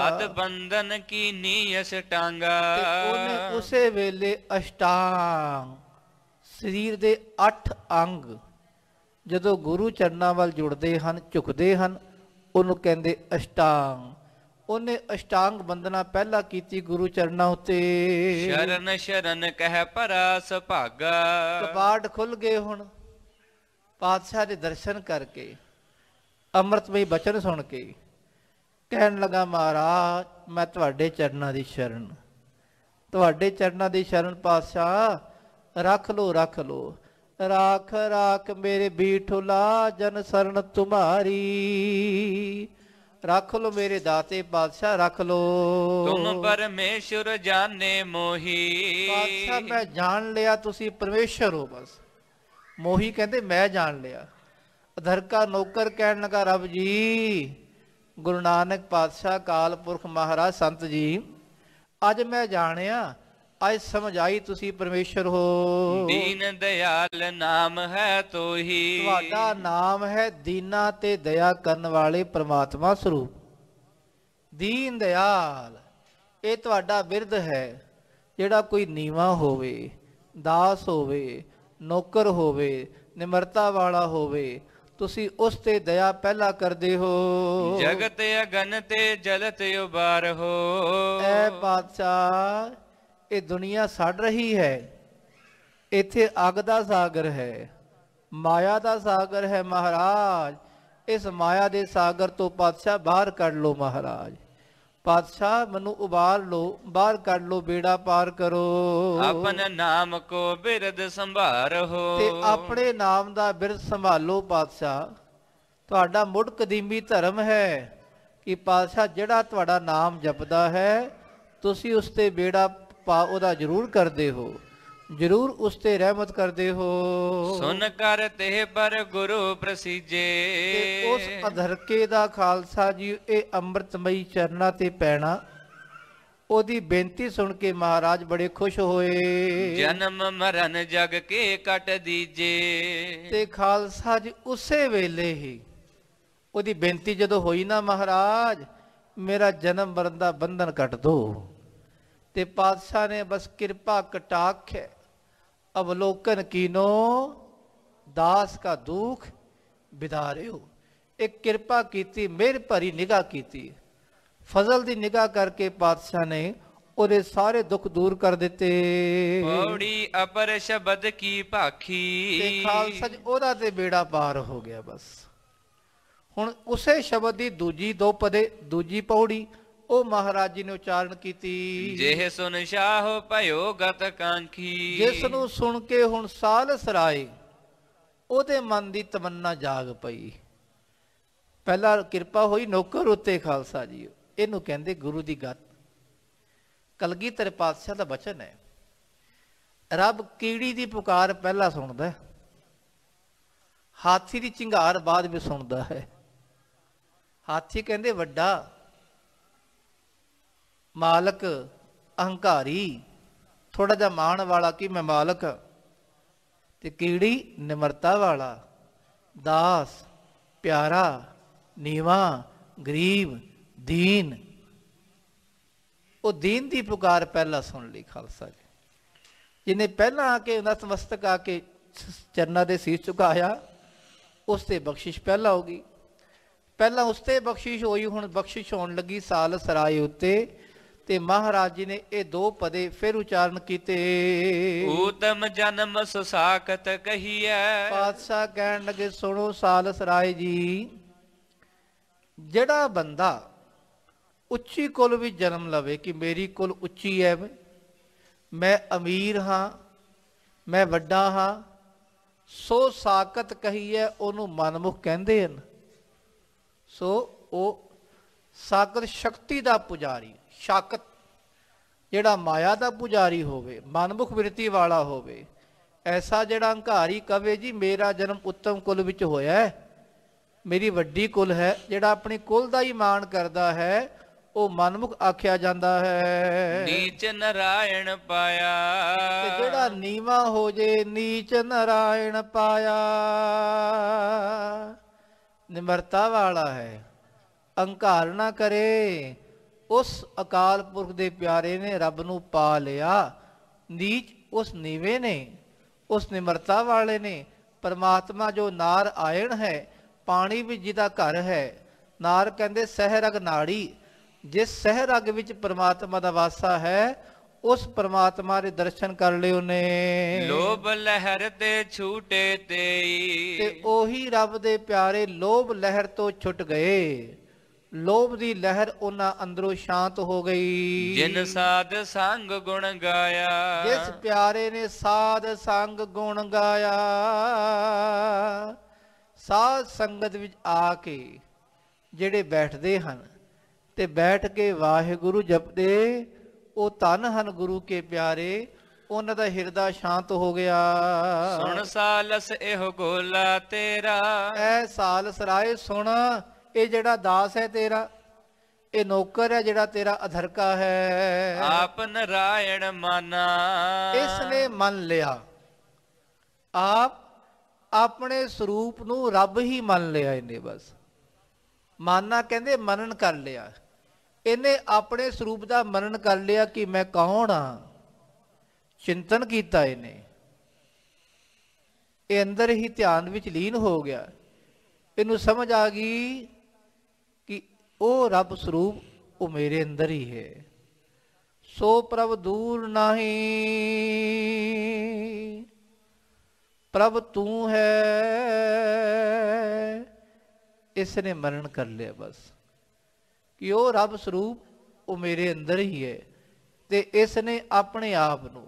ਪਦ ਬੰਧਨ ਕੀ ਨੀਅਸ ਟਾਂਗਾ ਤੇ ਉਹਨੇ ਉਸੇ ਵੇਲੇ ਅਸ਼ਟਾਂਗ ਸਰੀਰ ਦੇ 8 ਅੰਗ ਜਦੋਂ ਗੁਰੂ ਚਰਨਾਂ ਵੱਲ ਜੁੜਦੇ ਹਨ ਝੁਕਦੇ ਹਨ ਉਹਨੂੰ ਕਹਿੰਦੇ ਅਸ਼ਟਾਂਗ ਉਹਨੇ ਅਸ਼ਟਾਂਗ ਬੰਦਨਾ ਪਹਿਲਾਂ ਕੀਤੀ ਗੁਰੂ ਚਰਨਾਂ ਉੱਤੇ ਸ਼ਰਨ ਸ਼ਰਨ ਕਹਿ ਪਰਾਸ ਭਾਗਾ ਕਪਾੜ ਖੁੱਲ ਗਏ ਹੁਣ ਪਾਤਸ਼ਾਹ ਦੇ ਦਰਸ਼ਨ ਕਰਕੇ ਅੰਮ੍ਰਿਤਮਈ ਬਚਨ ਸੁਣ ਕੇ ਕਹਿਣ ਲਗਾ ਮਹਾਰਾਜ ਮੈਂ ਤੁਹਾਡੇ ਚਰਨਾਂ ਦੀ ਸ਼ਰਨ ਤੁਹਾਡੇ ਚਰਨਾਂ ਦੀ ਸ਼ਰਨ ਪਾਤਸ਼ਾਹ ਰੱਖ ਲੋ ਰੱਖ ਲੋ ਰਾਖ ਰੱਖ ਮੇਰੇ ਬੀਠੁਲਾ ਜਨ ਸਰਨ ਤੁਮਾਰੀ ਰੱਖ ਲੋ ਮੇਰੇ ਦਾਤੇ ਪਾਤਸ਼ਾਹ ਰੱਖ ਲੋ ਤੁਮ ਪਰਮੇਸ਼ਰ ਜਾਣੇ ਮੋਹੀ ਪਾਤਸ਼ਾਹ ਮੈਂ ਜਾਣ ਲਿਆ ਤੁਸੀਂ ਪਰਮੇਸ਼ਰ ਹੋ ਬਸ ਮੋਹੀ ਕਹਿੰਦੇ ਮੈਂ ਜਾਣ ਲਿਆ ਅਧਰਕਾ ਨੌਕਰ ਕਹਿਣ ਲਗਾ ਰੱਬ ਜੀ ਗੁਰੂ ਨਾਨਕ ਪਾਤਸ਼ਾਹ ਕਾਲ ਪੁਰਖ ਮਹਾਰਾਜ ਸੰਤ ਜੀ ਅੱਜ ਮੈਂ ਜਾਣਿਆ ਅੱਜ ਸਮਝਾਈ ਤੁਸੀਂ ਪਰਮੇਸ਼ਰ ਹੋ ਦੀਨ ਦਇਆਲ ਨਾਮ ਹੈ ਤੋਹੀ ਤੁਹਾਡਾ ਨਾਮ ਹੈ ਦੀਨਾ ਤੇ ਦਇਆ ਕਰਨ ਵਾਲੇ ਪ੍ਰਮਾਤਮਾ ਸਰੂਪ ਦੀਨ ਦਇਆਲ ਇਹ ਤੁਹਾਡਾ ਬਿਰਧ ਹੈ ਜਿਹੜਾ ਕੋਈ ਨੀਵਾ ਹੋਵੇ ਦਾਸ ਹੋਵੇ ਨੌਕਰ ਹੋਵੇ ਨਿਮਰਤਾ ਵਾਲਾ ਹੋਵੇ ਤੁਸੀਂ ਉਸ ਤੇ ਦਇਆ ਪਹਿਲਾ ਕਰਦੇ ਹੋ ਜਗਤ ਅਗਨ ਤੇ ਜਲ ਤੇ ਉਬਾਰ ਹੋ ਐ ਪਾਤਸ਼ਾਹ ਇਹ ਦੁਨੀਆ ਸੜ ਰਹੀ ਹੈ ਇੱਥੇ ਅਗ ਦਾ ਸਾਗਰ ਹੈ ਮਾਇਆ ਦਾ ਸਾਗਰ ਹੈ ਮਹਾਰਾਜ ਇਸ ਮਾਇਆ ਦੇ ਸਾਗਰ ਤੋਂ ਪਾਤਸ਼ਾਹ ਬਾਹਰ ਕੱਢ ਲੋ ਮਹਾਰਾਜ ਪਾਤਸ਼ਾਹ ਮੈਨੂੰ ਉਬਾਲ ਲੋ ਬਾਹਰ ਕੱਢ ਲੋ ਬੇੜਾ ਪਾਰ ਕਰੋ ਆਪਨ ਨਾਮ ਕੋ ਬਿਰਦ ਸੰਭਾਰੋ ਤੇ ਆਪਣੇ ਨਾਮ ਦਾ ਬਿਰਦ ਸੰਭਾਲੋ ਪਾਤਸ਼ਾਹ ਤੁਹਾਡਾ ਮੁੱਢ ਕਦੀਮੀ ਧਰਮ ਹੈ ਕਿ ਪਾਤਸ਼ਾਹ ਜਿਹੜਾ ਤੁਹਾਡਾ ਨਾਮ ਜਪਦਾ ਹੈ ਤੁਸੀਂ ਉਸ ਤੇ ਬੇੜਾ ਪਾ ਉਹਦਾ ਜ਼ਰੂਰ ਕਰਦੇ ਹੋ ਜਰੂਰ ਉਸ ਤੇ ਰਹਿਮਤ ਕਰਦੇ ਹੋ ਸੁਨ ਕਰ ਤੇ ਪਰ ਗੁਰੂ ਪ੍ਰਸੀਜੇ ਉਸ ਅਧਰਕੇ ਦਾ ਖਾਲਸਾ ਜੀ ਇਹ ਅੰਮ੍ਰਿਤਮਈ ਚਰਨਾ ਤੇ ਪੈਣਾ ਉਹਦੀ ਬੇਨਤੀ ਸੁਣ ਕੇ ਮਹਾਰਾਜ ਬੜੇ ਖੁਸ਼ ਹੋਏ ਜਨਮ ਮਰਨ ਜਗ ਕੇ ਕਟ ਦੀਜੇ ਤੇ ਖਾਲਸਾ ਜੀ ਉਸੇ ਵੇਲੇ ਹੀ ਉਹਦੀ ਬੇਨਤੀ ਜਦੋਂ ਹੋਈ ਨਾ ਮਹਾਰਾਜ ਮੇਰਾ ਜਨਮ ਮਰਨ ਦਾ ਬੰਧਨ ਕੱਟ ਦੋ ਤੇ ਪਾਤਸ਼ਾਹ ਨੇ ਬਸ ਕਿਰਪਾ ਕਟਾਖੇ ਹੈ ਅਵਲੋਕਨ ਕੀਨੋ ਦਾਸ ਕਾ ਦੁੱਖ ਵਿਦਾਰਿਓ ਇੱਕ ਕਿਰਪਾ ਕੀਤੀ ਮਿਹਰ ਭਰੀ ਨਿਗਾਹ ਕੀਤੀ ਫਜ਼ਲ ਦੀ ਨਿਗਾਹ ਕਰਕੇ ਪਾਤਸ਼ਾਹ ਨੇ ਉਹਦੇ ਸਾਰੇ ਦੁੱਖ ਦੂਰ ਕਰ ਦਿੱਤੇ ਪੌੜੀ ਅਪਰ ਸ਼ਬਦ ਕੀ ਭਾਖੀ ਤੇ ਖਾਲਸਾ ਉਹਦਾ ਤੇ ਬੇੜਾ ਪਾਰ ਹੋ ਗਿਆ ਬਸ ਹੁਣ ਉਸੇ ਸ਼ਬਦ ਦੀ ਦੂਜੀ ਦੋ ਪਦੇ ਦੂਜੀ ਪੌੜੀ ਉਹ ਮਹਾਰਾਜ ਜੀ ਨੇ ਉਚਾਰਨ ਕੀਤੀ ਜਿਹ ਸੁਨ ਸ਼ਾਹ ਭਇਓ ਗਤ ਕਾਂਖੀ ਜਿਸ ਨੂੰ ਸੁਣ ਕੇ ਹੁਣ ਸਾਲ ਸਰਾਏ ਉਹਦੇ ਮਨ ਦੀ ਤਮੰਨਾ ਜਾਗ ਪਈ ਪਹਿਲਾ ਕਿਰਪਾ ਹੋਈ ਨੌਕਰ ਉੱਤੇ ਖਾਲਸਾ ਜੀ ਇਹਨੂੰ ਕਹਿੰਦੇ ਗੁਰੂ ਦੀ ਗੱਤ ਕਲਗੀਧਰ ਪਾਤਸ਼ਾਹ ਦਾ ਬਚਨ ਹੈ ਰੱਬ ਕੀੜੀ ਦੀ ਪੁਕਾਰ ਪਹਿਲਾਂ ਸੁਣਦਾ ਹਾਥੀ ਦੀ ਚਿੰਗਾਰ ਬਾਅਦ ਵਿੱਚ ਸੁਣਦਾ ਹੈ ਹਾਥੀ ਕਹਿੰਦੇ ਵੱਡਾ ਮਾਲਕ ਅਹੰਕਾਰੀ ਥੋੜਾ ਜਿਹਾ ਮਾਣ ਵਾਲਾ ਕਿ ਮੈਂ ਮਾਲਕ ਤੇ ਕੀੜੀ ਨਿਮਰਤਾ ਵਾਲਾ ਦਾਸ ਪਿਆਰਾ ਨੀਵਾ ਗਰੀਬ ਦੀਨ ਉਹ ਦੀਨ ਦੀ ਪੁਕਾਰ ਪਹਿਲਾਂ ਸੁਣ ਲਈ ਖਾਲਸਾ ਜੀ ਜਿਨੇ ਪਹਿਲਾਂ ਆ ਕੇ ਨਤਮਸਤਕ ਆ ਕੇ ਚਰਨਾਂ ਦੇ ਸੀਸ ਝੁਕਾਇਆ ਉਸ ਤੇ ਬਖਸ਼ਿਸ਼ ਪਹਿਲਾਂ ਹੋ ਗਈ ਪਹਿਲਾਂ ਉਸ ਤੇ ਬਖਸ਼ਿਸ਼ ਹੋਈ ਹੁਣ ਬਖਸ਼ਿਸ਼ ਹੋਣ ਲੱਗੀ ਸਾਲ ਸਰਾਏ ਉੱਤੇ ਤੇ ਮਹਾਰਾਜ ਜੀ ਨੇ ਇਹ ਦੋ ਪਦੇ ਫਿਰ ਉਚਾਰਨ ਕੀਤੇ ਊਤਮ ਜਨਮ ਸੁਸਾਖਤ ਕਹੀਐ ਪਾਤਸ਼ਾਹ ਕਹਿਣ ਲੱਗੇ ਸੁਣੋ ਸਾਲਸ ਰਾਏ ਜੀ ਜਿਹੜਾ ਬੰਦਾ ਉੱਚੀ ਕੁਲ ਵੀ ਜਨਮ ਲਵੇ ਕਿ ਮੇਰੀ ਕੁਲ ਉੱਚੀ ਐ ਮੈਂ ਅਮੀਰ ਹਾਂ ਮੈਂ ਵੱਡਾ ਹਾਂ ਸੋ ਸਾਖਤ ਕਹੀਐ ਉਹਨੂੰ ਮਨਮੁਖ ਕਹਿੰਦੇ ਹਨ ਸੋ ਉਹ ਸਾਖਤ ਸ਼ਕਤੀ ਦਾ ਪੁਜਾਰੀ ਸ਼ਾਕਤ ਜਿਹੜਾ ਮਾਇਆ ਦਾ ਪੁਜਾਰੀ ਹੋਵੇ ਮਨਮੁਖ ਵਿਰਤੀ ਵਾਲਾ ਹੋਵੇ ਐਸਾ ਜਿਹੜਾ ਹੰਕਾਰੀ ਕਵੇ ਜੀ ਮੇਰਾ ਜਨਮ ਉੱਤਮ ਕੁਲ ਵਿੱਚ ਹੋਇਆ ਹੈ ਮੇਰੀ ਵੱਡੀ ਕੁਲ ਹੈ ਜਿਹੜਾ ਆਪਣੇ ਕੁਲ ਦਾ ਹੀ ਮਾਣ ਕਰਦਾ ਹੈ ਉਹ ਮਨਮੁਖ ਆਖਿਆ ਜਾਂਦਾ ਹੈ ਨੀਚ ਨਰਾਇਣ ਪਾਇਆ ਤੇ ਜਿਹੜਾ ਨੀਵਾ ਹੋ ਜੇ ਨੀਚ ਨਰਾਇਣ ਪਾਇਆ ਨਿਮਰਤਾ ਵਾਲਾ ਹੈ ਅਹੰਕਾਰ ਨਾ ਕਰੇ ਉਸ ਅਕਾਲ ਪੁਰਖ ਦੇ ਪਿਆਰੇ ਨੇ ਰੱਬ ਨੂੰ ਪਾ ਲਿਆ ਨੀਚ ਉਸ ਨੀਵੇਂ ਨੇ ਉਸ ਨਿਮਰਤਾ ਵਾਲੇ ਨੇ ਪਰਮਾਤਮਾ ਜੋ ਨਾਰ ਆਇਣ ਹੈ ਪਾਣੀ ਵੀ ਜਿਹਦਾ ਘਰ ਹੈ ਨਾਰ ਕਹਿੰਦੇ ਸਹਿਰਗ ਨਾੜੀ ਜਿਸ ਸਹਿਰਗ ਵਿੱਚ ਪਰਮਾਤਮਾ ਦਾ ਵਾਸਾ ਹੈ ਉਸ ਪਰਮਾਤਮਾ ਦੇ ਦਰਸ਼ਨ ਕਰ ਲਿਓ ਨੇ ਲੋਭ ਲਹਿਰ ਤੇ ਛੂਟੇ ਤੇਈ ਤੇ ਉਹੀ ਰੱਬ ਦੇ ਪਿਆਰੇ ਲੋਭ ਲਹਿਰ ਤੋਂ ਛੁੱਟ ਗਏ ਲੋਭ ਦੀ ਲਹਿਰ ਉਹਨਾਂ ਅੰਦਰੋਂ ਸ਼ਾਂਤ ਹੋ ਗਈ ਜਿਨ ਸਾਧ ਸੰਗ ਗੁਣ ਗਾਇਆ ਜਿਸ ਪਿਆਰੇ ਨੇ ਸਾਧ ਸੰਗ ਗੁਣ ਗਾਇਆ ਸਾਧ ਸੰਗਤ ਵਿੱਚ ਆ ਕੇ ਜਿਹੜੇ ਬੈਠਦੇ ਹਨ ਤੇ ਬੈਠ ਕੇ ਵਾਹਿਗੁਰੂ ਜਪਦੇ ਉਹ ਤਨ ਹਨ ਗੁਰੂ ਕੇ ਪਿਆਰੇ ਉਹਨਾਂ ਦਾ ਹਿਰਦਾ ਸ਼ਾਂਤ ਹੋ ਗਿਆ ਸੁਣ ਸਾਲਸ ਇਹੋ ਗੋਲਾ ਤੇਰਾ ਐ ਸਾਲਸ ਰਾਏ ਸੁਣ ਇਹ ਜਿਹੜਾ ਦਾਸ ਹੈ ਤੇਰਾ ਇਹ ਨੌਕਰ ਹੈ ਜਿਹੜਾ ਤੇਰਾ ਅਧਰਕਾ ਹੈ ਆਪ ਨਰਾਇਣ ਮਾਨਾ ਇਸ ਨੇ ਮੰਨ ਲਿਆ ਆਪ ਆਪਣੇ ਸਰੂਪ ਨੂੰ ਰੱਬ ਹੀ ਮੰਨ ਲਿਆ ਇਹਨੇ ਬਸ ਮਾਨਾ ਕਹਿੰਦੇ ਮਨਨ ਕਰ ਲਿਆ ਇਹਨੇ ਆਪਣੇ ਸਰੂਪ ਦਾ ਮਨਨ ਕਰ ਲਿਆ ਕਿ ਮੈਂ ਕੌਣ ਆ ਚਿੰਤਨ ਕੀਤਾ ਇਹਨੇ ਇਹ ਅੰਦਰ ਹੀ ਧਿਆਨ ਵਿੱਚ ਲੀਨ ਹੋ ਗਿਆ ਇਹਨੂੰ ਸਮਝ ਆ ਗਈ ਉਹ ਰੱਬ ਸਰੂਪ ਉਹ ਮੇਰੇ ਅੰਦਰ ਹੀ ਹੈ ਸੋ ਪ੍ਰਭ ਦੂਰ ਨਹੀਂ ਪ੍ਰਭ ਤੂੰ ਹੈ ਇਸ ਨੇ ਮਰਨ ਕਰ ਲਿਆ ਬਸ ਕਿ ਉਹ ਰੱਬ ਸਰੂਪ ਉਹ ਮੇਰੇ ਅੰਦਰ ਹੀ ਹੈ ਤੇ ਇਸ ਨੇ ਆਪਣੇ ਆਪ ਨੂੰ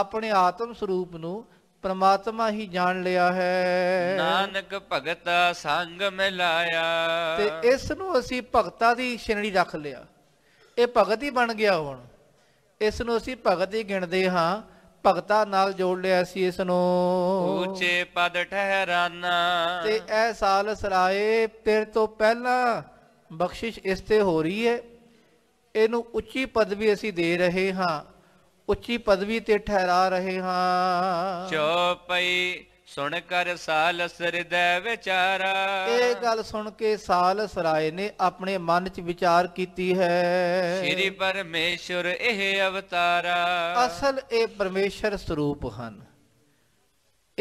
ਆਪਣੇ ਆਤਮ ਸਰੂਪ ਨੂੰ ਪਰਮਾਤਮਾ ਹੀ ਜਾਣ ਲਿਆ ਹੈ ਨਾਨਕ ਭਗਤ ਸੰਗ ਮਿਲਾਇਆ ਤੇ ਇਸ ਨੂੰ ਅਸੀਂ ਭਗਤਾ ਦੀ ਸ਼੍ਰੇਣੀ ਰੱਖ ਲਿਆ ਇਹ ਭਗਤ ਹੀ ਬਣ ਗਿਆ ਹੁਣ ਇਸ ਨੂੰ ਅਸੀਂ ਭਗਤ ਹੀ ਗਿਣਦੇ ਹਾਂ ਭਗਤਾ ਨਾਲ ਜੋੜ ਲਿਆ ਸੀ ਇਸ ਨੂੰ ਉੱਚੇ ਪਦ ਠਹਿਰਾਨਾ ਤੇ ਇਹ ਸਾਲ ਸਰਾਏ ਤੇਰ ਤੋਂ ਪਹਿਲਾਂ ਬਖਸ਼ਿਸ਼ ਇਸ ਤੇ ਹੋ ਰਹੀ ਹੈ ਇਹਨੂੰ ਉੱਚੀ ਪਦਵੀ ਅਸੀਂ ਦੇ ਰਹੇ ਹਾਂ ਉੱਚੀ ਪਦਵੀ ਤੇ ਠਹਿਰਾ ਰਹੇ ਹਾਂ ਚੋਪਈ ਸੁਣ ਕਰ ਸਾਲਸ ਹਿਰਦੈ ਵਿਚਾਰਾ ਇਹ ਗੱਲ ਸੁਣ ਕੇ ਸਾਲਸ ਰਾਏ ਨੇ ਆਪਣੇ ਮਨ 'ਚ ਵਿਚਾਰ ਕੀਤੀ ਹੈ ਸ੍ਰੀ ਪਰਮੇਸ਼ਰ ਇਹ ਅਵਤਾਰਾ ਅਸਲ ਇਹ ਪਰਮੇਸ਼ਰ ਸਰੂਪ ਹਨ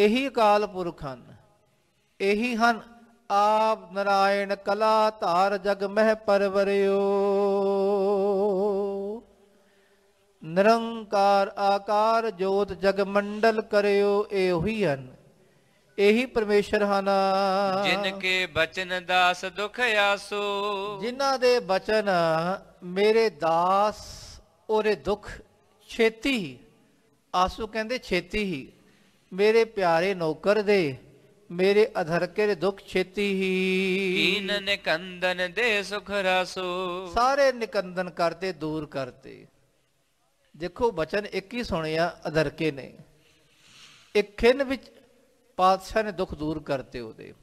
ਇਹੀ ਅਕਾਲ ਪੁਰਖ ਹਨ ਇਹੀ ਹਨ ਆਪ ਨਰਾਇਣ ਕਲਾ ਧਾਰ ਜਗ ਮਹਿ ਪਰਵਰਿਓ ਨਿਰੰਕਾਰ ਆਕਾਰ ਜੋਤ ਜਗ ਮੰਡਲ ਕਰਿਓ ਇਹ ਉਹੀ ਹਨ ਇਹੀ ਪਰਮੇਸ਼ਰ ਹਨ ਜਿਨ ਕੇ ਬਚਨ ਦਾਸ ਦੁਖ ਆਸੋ ਜਿਨ੍ਹਾਂ ਦੇ ਬਚਨ ਮੇਰੇ ਦਾਸ ਉਹਦੇ ਦੁਖ ਛੇਤੀ ਹੀ ਆਸੂ ਕਹਿੰਦੇ ਛੇਤੀ ਹੀ ਮੇਰੇ ਪਿਆਰੇ ਨੌਕਰ ਦੇ ਮੇਰੇ ਅਧਰਕੇ ਦੇ ਦੁੱਖ ਛੇਤੀ ਹੀ ਕੀਨ ਨਿਕੰਦਨ ਦੇ ਸੁਖ ਰਸੋ ਸਾਰੇ ਨਿਕੰਦਨ ਕਰਤੇ ਦੂਰ ਕਰਤੇ ਦੇਖੋ ਬਚਨ ਇੱਕ ਹੀ ਸੁਣਿਆ ਅਧਰਕੇ ਨੇ ਇੱਕ ਖਿੰਨ ਵਿੱਚ ਪਾਤਸ਼ਾਹ ਨੇ ਦੁੱਖ ਦੂਰ ਕਰਤੇ ਉਹਦੇ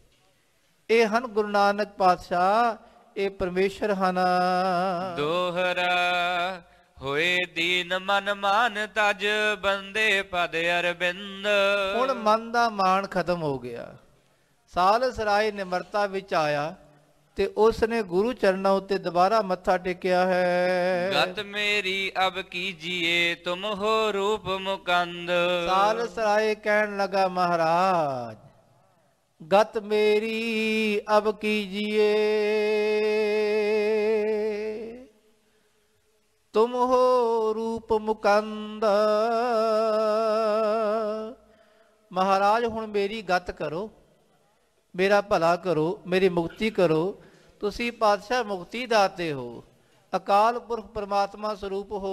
ਇਹ ਹਨ ਗੁਰੂ ਨਾਨਕ ਪਾਤਸ਼ਾਹ ਇਹ ਪਰਮੇਸ਼ਰ ਹਨ ਦੋਹਰਾ ਹੋਏ ਦੀਨ ਮਨ ਮਾਨ ਤਜ ਬੰਦੇ ਪਦ ਅਰਬਿੰਦ ਹੁਣ ਮਨ ਦਾ ਮਾਨ ਖਤਮ ਹੋ ਗਿਆ ਸਾਲ ਸਰਾਏ ਨਿਮਰਤਾ ਵਿੱਚ ਆਇਆ ਤੇ ਉਸ ਨੇ ਗੁਰੂ ਚਰਨਾਂ ਉੱਤੇ ਦੁਬਾਰਾ ਮੱਥਾ ਟੇਕਿਆ ਹੈ ਗਤ ਮੇਰੀ ਅਬ ਕੀਜੀਏ ਤੁਮ ਹੋ ਰੂਪ ਮੁਕੰਦ ਸਾਲ ਸਰਾਏ ਕਹਿਣ ਲਗਾ ਮਹਾਰਾਜ ਗਤ ਮੇਰੀ ਅਬ ਕੀਜੀਏ ਤੁਮ ਹੋ ਰੂਪ ਮੁਕੰਦ ਮਹਾਰਾਜ ਹੁਣ ਮੇਰੀ ਗਤ ਕਰੋ ਮੇਰਾ ਭਲਾ ਕਰੋ ਮੇਰੀ ਮੁਕਤੀ ਕਰੋ ਤੁਸੀਂ ਪਾਤਸ਼ਾਹ ਮੁਕਤੀ ਦਾਤੇ ਹੋ ਅਕਾਲ ਪੁਰਖ ਪਰਮਾਤਮਾ ਸਰੂਪ ਹੋ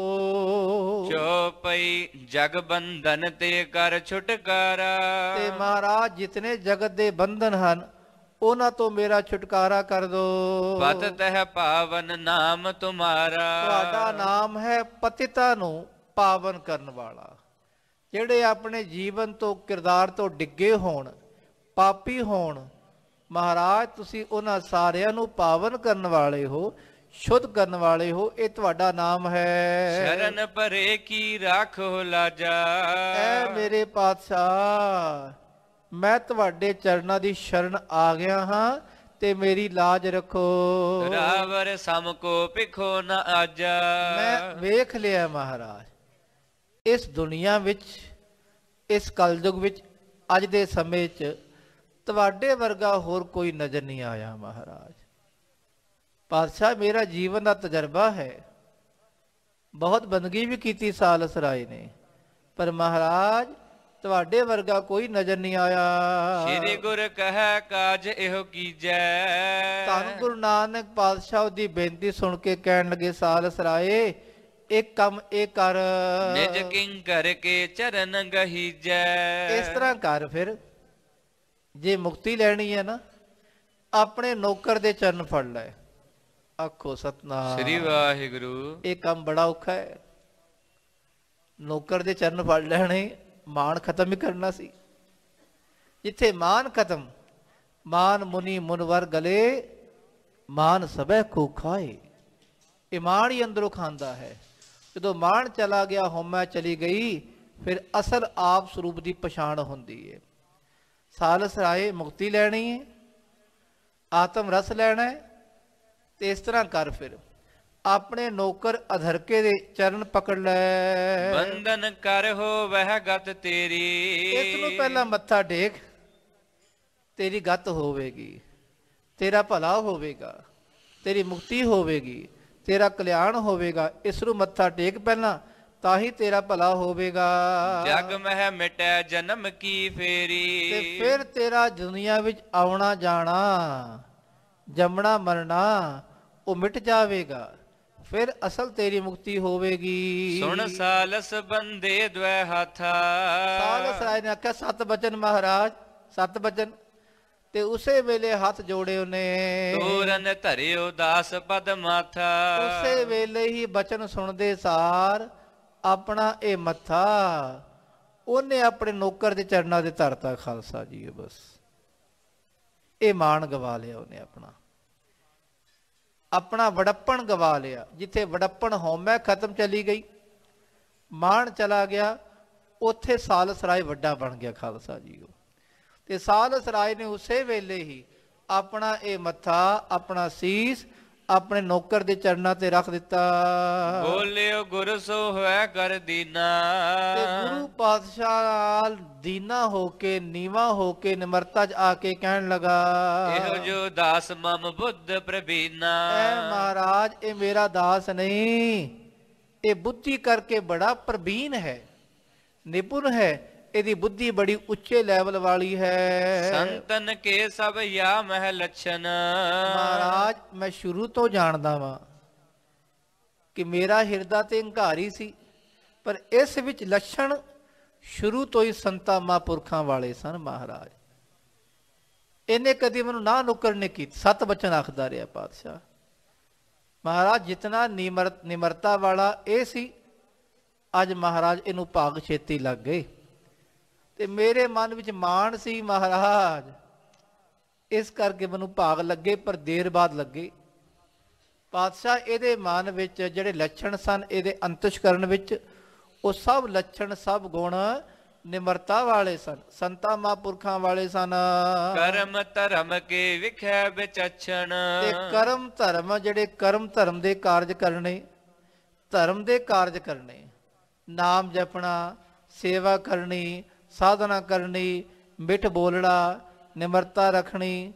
ਚੋਪਈ ਜਗ ਬੰਧਨ ਤੇ ਕਰ ਛੁਟਕਾਰਾ ਤੇ ਮਹਾਰਾਜ ਜਿਤਨੇ ਜਗਤ ਦੇ ਬੰਧਨ ਹਨ ਉਹਨਾਂ ਤੋਂ ਮੇਰਾ ਛੁਟਕਾਰਾ ਕਰ ਦੋ ਪਤ ਤਹਿ ਪਾਵਨ ਨਾਮ ਤੁਮਾਰਾ ਤੁਹਾਡਾ ਨਾਮ ਹੈ ਪਤਿਤਾ ਨੂੰ ਪਾਵਨ ਕਰਨ ਵਾਲਾ ਜਿਹੜੇ ਆਪਣੇ ਜੀਵਨ ਤੋਂ ਕਿਰਦਾਰ ਤੋਂ ਡਿੱਗੇ ਹੋਣ ਪਾਪੀ ਹੋਣ ਮਹਾਰਾਜ ਤੁਸੀਂ ਉਹਨਾਂ ਸਾਰਿਆਂ ਨੂੰ ਪਾਵਨ ਕਰਨ ਵਾਲੇ ਹੋ ਸ਼ੁੱਧ ਕਰਨ ਵਾਲੇ ਹੋ ਇਹ ਤੁਹਾਡਾ ਨਾਮ ਹੈ ਸ਼ਰਨ ਭਰੇ ਕੀ ਰੱਖੋ ਲਾਜਾ ਐ ਮੇਰੇ ਪਾਤਸ਼ਾਹ ਮੈਂ ਤੁਹਾਡੇ ਚਰਨਾਂ ਦੀ ਸ਼ਰਨ ਆ ਗਿਆ ਹਾਂ ਤੇ ਮੇਰੀ लाज ਰੱਖੋ ਰਾਵਰ ਸਮ ਕੋ ਪਿਖੋ ਨ ਆਜਾ ਮੈਂ ਵੇਖ ਲਿਆ ਮਹਾਰਾਜ ਇਸ ਦੁਨੀਆ ਵਿੱਚ ਇਸ ਕਲਯੁਗ ਵਿੱਚ ਅੱਜ ਦੇ ਸਮੇਂ 'ਚ ਤੁਹਾਡੇ ਵਰਗਾ ਹੋਰ ਕੋਈ ਨਜ਼ਰ ਨਹੀਂ ਆਇਆ ਮਹਾਰਾਜ ਪਾਤਸ਼ਾਹ ਮੇਰਾ ਜੀਵਨ ਦਾ ਤਜਰਬਾ ਹੈ ਬਹੁਤ ਬੰਦਗੀ ਵੀ ਕੀਤੀ ਸਾਲ ਸਰਾਏ ਨੇ ਪਰ ਮਹਾਰਾਜ ਤੁਹਾਡੇ ਵਰਗਾ ਕੋਈ ਨਜ਼ਰ ਨਹੀਂ ਆਇਆ ਸ੍ਰੀ ਗੁਰ ਕਹੈ ਕਾਜ ਇਹੋ ਕੀਜੈ ਤਨ ਗੁਰੂ ਨਾਨਕ ਪਾਤਸ਼ਾਹ ਦੀ ਬੇਨਤੀ ਸੁਣ ਕੇ ਕਹਿਣ ਲੱਗੇ ਸਾਲ ਸਰਾਏ ਇੱਕ ਕੰਮ ਇਹ ਕਰ ਨਿਜ ਕਿੰ ਕਰਕੇ ਚਰਨ ਗਹੀਜੈ ਇਸ ਤਰ੍ਹਾਂ ਕਰ ਫਿਰ ਜੇ ਮੁਕਤੀ ਲੈਣੀ ਹੈ ਨਾ ਆਪਣੇ ਨੌਕਰ ਦੇ ਚਰਨ ਫੜ ਲੈ ਆਖੋ ਸਤਨਾਮ ਸ੍ਰੀ ਵਾਹਿਗੁਰੂ ਇਹ ਕੰਮ ਬੜਾ ਔਖਾ ਹੈ ਨੌਕਰ ਦੇ ਚਰਨ ਫੜ ਲੈਣੇ ਮਾਣ ਖਤਮ ਹੀ ਕਰਨਾ ਸੀ ਜਿੱਥੇ ਮਾਨ ਖਤਮ ਮਾਨ ਮੁਨੀ ਮੁਨਵਰ ਗਲੇ ਮਾਨ ਸਭੇ ਕੋ ਖਾਏ ਇਹ ਮਾਣ ਹੀ ਅੰਦਰੋਂ ਖਾਂਦਾ ਹੈ ਜਦੋਂ ਮਾਣ ਚਲਾ ਗਿਆ ਹਉਮੈ ਚਲੀ ਗਈ ਫਿਰ ਅਸਲ ਆਪ ਸਰੂਪ ਦੀ ਪਛਾਣ ਹੁੰਦੀ ਹੈ ਸਾਲਸ ਰਾਏ ਮੁਕਤੀ ਲੈਣੀ ਹੈ ਆਤਮ ਰਸ ਲੈਣਾ ਹੈ ਤੇ ਇਸ ਤਰ੍ਹਾਂ ਕਰ ਫਿਰ ਆਪਣੇ ਨੌਕਰ ਅਧਰਕੇ ਦੇ ਚਰਨ ਪਕੜ ਲੈ ਬੰਦਨ ਕਰ ਹੋ ਵਹਿ ਗਤ ਤੇਰੀ ਇਸ ਨੂੰ ਪਹਿਲਾਂ ਮੱਥਾ ਟੇਕ ਤੇਰੀ ਗਤ ਹੋਵੇਗੀ ਤੇਰਾ ਭਲਾ ਹੋਵੇਗਾ ਤੇਰੀ ਮੁਕਤੀ ਹੋਵੇਗੀ ਤੇਰਾ ਕਲਿਆਣ ਹੋਵੇਗਾ ਇਸ ਨੂੰ ਮੱਥਾ ਟੇਕ ਪਹਿਲਾਂ ਤਾਹੀ ਤੇਰਾ ਭਲਾ ਹੋਵੇਗਾ ਜਗ ਮਹਿ ਮਿਟੈ ਜਨਮ ਕੀ ਫੇਰੀ ਤੇ ਫਿਰ ਤੇਰਾ ਦੁਨੀਆ ਵਿੱਚ ਆਉਣਾ ਜਾਣਾ ਜੰਮਣਾ ਮਰਨਾ ਉਹ ਮਿਟ ਜਾਵੇਗਾ ਫਿਰ ਅਸਲ ਤੇਰੀ ਮੁਕਤੀ ਹੋਵੇਗੀ ਸੁਣ ਸਾਲਸ ਬੰਦੇ ਦ્વੈ ਹੱਥ ਸਾਲਸ ਰਾਏ ਨੇ ਆਖਿਆ ਸਤ ਬਚਨ ਮਹਾਰਾਜ ਸਤ ਬਚਨ ਤੇ ਉਸੇ ਵੇਲੇ ਹੱਥ ਜੋੜੇ ਉਹਨੇ ਤੋਰਨ ਧਰਿਓ ਦਾਸ ਪਦ ਮਾਥਾ ਉਸੇ ਵੇਲੇ ਹੀ ਬਚਨ ਸੁਣਦੇ ਸਾਰ ਆਪਣਾ ਇਹ ਮੱਥਾ ਉਹਨੇ ਆਪਣੇ ਨੌਕਰ ਦੇ ਚਰਨਾਂ ਦੇ ਧਰਤਾ ਖਾਲਸਾ ਜੀ ਬਸ ਇਹ ਮਾਣ ਗਵਾ ਲਿਆ ਉਹਨੇ ਆਪਣਾ ਆਪਣਾ ਵੜੱਪਣ ਗਵਾ ਲਿਆ ਜਿੱਥੇ ਵੜੱਪਣ ਹੋਮੈ ਖਤਮ ਚਲੀ ਗਈ ਮਾਣ ਚਲਾ ਗਿਆ ਉੱਥੇ ਸਾਲਸ ਰਾਏ ਵੱਡਾ ਬਣ ਗਿਆ ਖਾਲਸਾ ਜੀ ਉਹ ਤੇ ਸਾਲਸ ਰਾਏ ਨੇ ਉਸੇ ਵੇਲੇ ਹੀ ਆਪਣਾ ਇਹ ਮੱਥਾ ਆਪਣਾ ਸੀਸ ਆਪਣੇ ਨੌਕਰ ਦੇ ਚਰਨਾਂ ਤੇ ਰੱਖ ਦਿੱਤਾ ਬੋਲਿਓ ਗੁਰ ਸੋ ਹੋਇ ਕਰ ਦੀਨਾ ਤੇ ਗੁਰੂ ਪਾਤਸ਼ਾਹ ਦੀਨਾ ਹੋ ਕੇ ਨੀਵਾ ਹੋ ਕੇ ਨਿਮਰਤਾ ਚ ਆ ਕੇ ਕਹਿਣ ਲਗਾ ਇਹੋ ਜੋ ਦਾਸ ਮਮ ਬੁੱਧ ਪ੍ਰਬੀਨਾ ਐ ਮਹਾਰਾਜ ਇਹ ਮੇਰਾ ਦਾਸ ਨਹੀਂ ਇਹ ਬੁੱਧੀ ਕਰਕੇ ਬੜਾ ਪ੍ਰਬੀਨ ਹੈ ਨਿਪੁਰ ਹੈ ਇਹਦੀ ਬੁੱਧੀ ਬੜੀ ਉੱਚੇ ਲੈਵਲ ਵਾਲੀ ਹੈ ਸੰਤਨ ਕੇ ਸਭ ਯਾ ਮਹਿ ਲਛਨ ਮਹਾਰਾਜ ਮੈਂ ਸ਼ੁਰੂ ਤੋਂ ਜਾਣਦਾ ਵਾਂ ਕਿ ਮੇਰਾ ਹਿਰਦਾ ਤੇ ਹੰਕਾਰੀ ਸੀ ਪਰ ਇਸ ਵਿੱਚ ਲੱਛਣ ਸ਼ੁਰੂ ਤੋਂ ਹੀ ਸੰਤਾ ਮਹਾਂਪੁਰਖਾਂ ਵਾਲੇ ਸਨ ਮਹਾਰਾਜ ਇਹਨੇ ਕਦੀ ਮੈਨੂੰ ਨਾ ਨੁਕਰ ਨੇ ਕੀ ਸਤ ਬਚਨ ਆਖਦਾ ਰਿਹਾ ਪਾਤਸ਼ਾਹ ਮਹਾਰਾਜ ਜਿਤਨਾ ਨਿਮਰਤ ਨਿਮਰਤਾ ਵਾਲਾ ਇਹ ਸੀ ਅੱਜ ਮਹਾਰਾਜ ਇਹਨੂੰ ਭਾਗ ਛੇਤੀ ਲੱਗ ਗਏ ਤੇ ਮੇਰੇ ਮਨ ਵਿੱਚ ਮਾਣ ਸੀ ਮਹਾਰਾਜ ਇਸ ਕਰਕੇ ਮੈਨੂੰ ਭਾਗ ਲੱਗੇ ਪਰ ਦੇਰ ਬਾਅਦ ਲੱਗੇ ਪਾਤਸ਼ਾਹ ਇਹਦੇ ਮਨ ਵਿੱਚ ਜਿਹੜੇ ਲੱਛਣ ਸਨ ਇਹਦੇ ਕਰਨ ਵਿੱਚ ਉਹ ਸਭ ਲੱਛਣ ਸਭ ਗੁਣ ਨਿਮਰਤਾ ਵਾਲੇ ਸਨ ਸੰਤਾ ਮਹਾਂਪੁਰਖਾਂ ਵਾਲੇ ਸਨ ਕਰਮ ਧਰਮ ਕੇ ਵਿਖੇ ਅਛਣ ਤੇ ਕਰਮ ਧਰਮ ਜਿਹੜੇ ਕਰਮ ਧਰਮ ਦੇ ਕਾਰਜ ਕਰਨੇ ਧਰਮ ਦੇ ਕਾਰਜ ਕਰਨੇ ਨਾਮ ਜਪਣਾ ਸੇਵਾ ਕਰਨੀ ਸਾਧਨਾ ਕਰਨੀ ਮਿੱਠ ਬੋਲਣਾ ਨਿਮਰਤਾ ਰੱਖਣੀ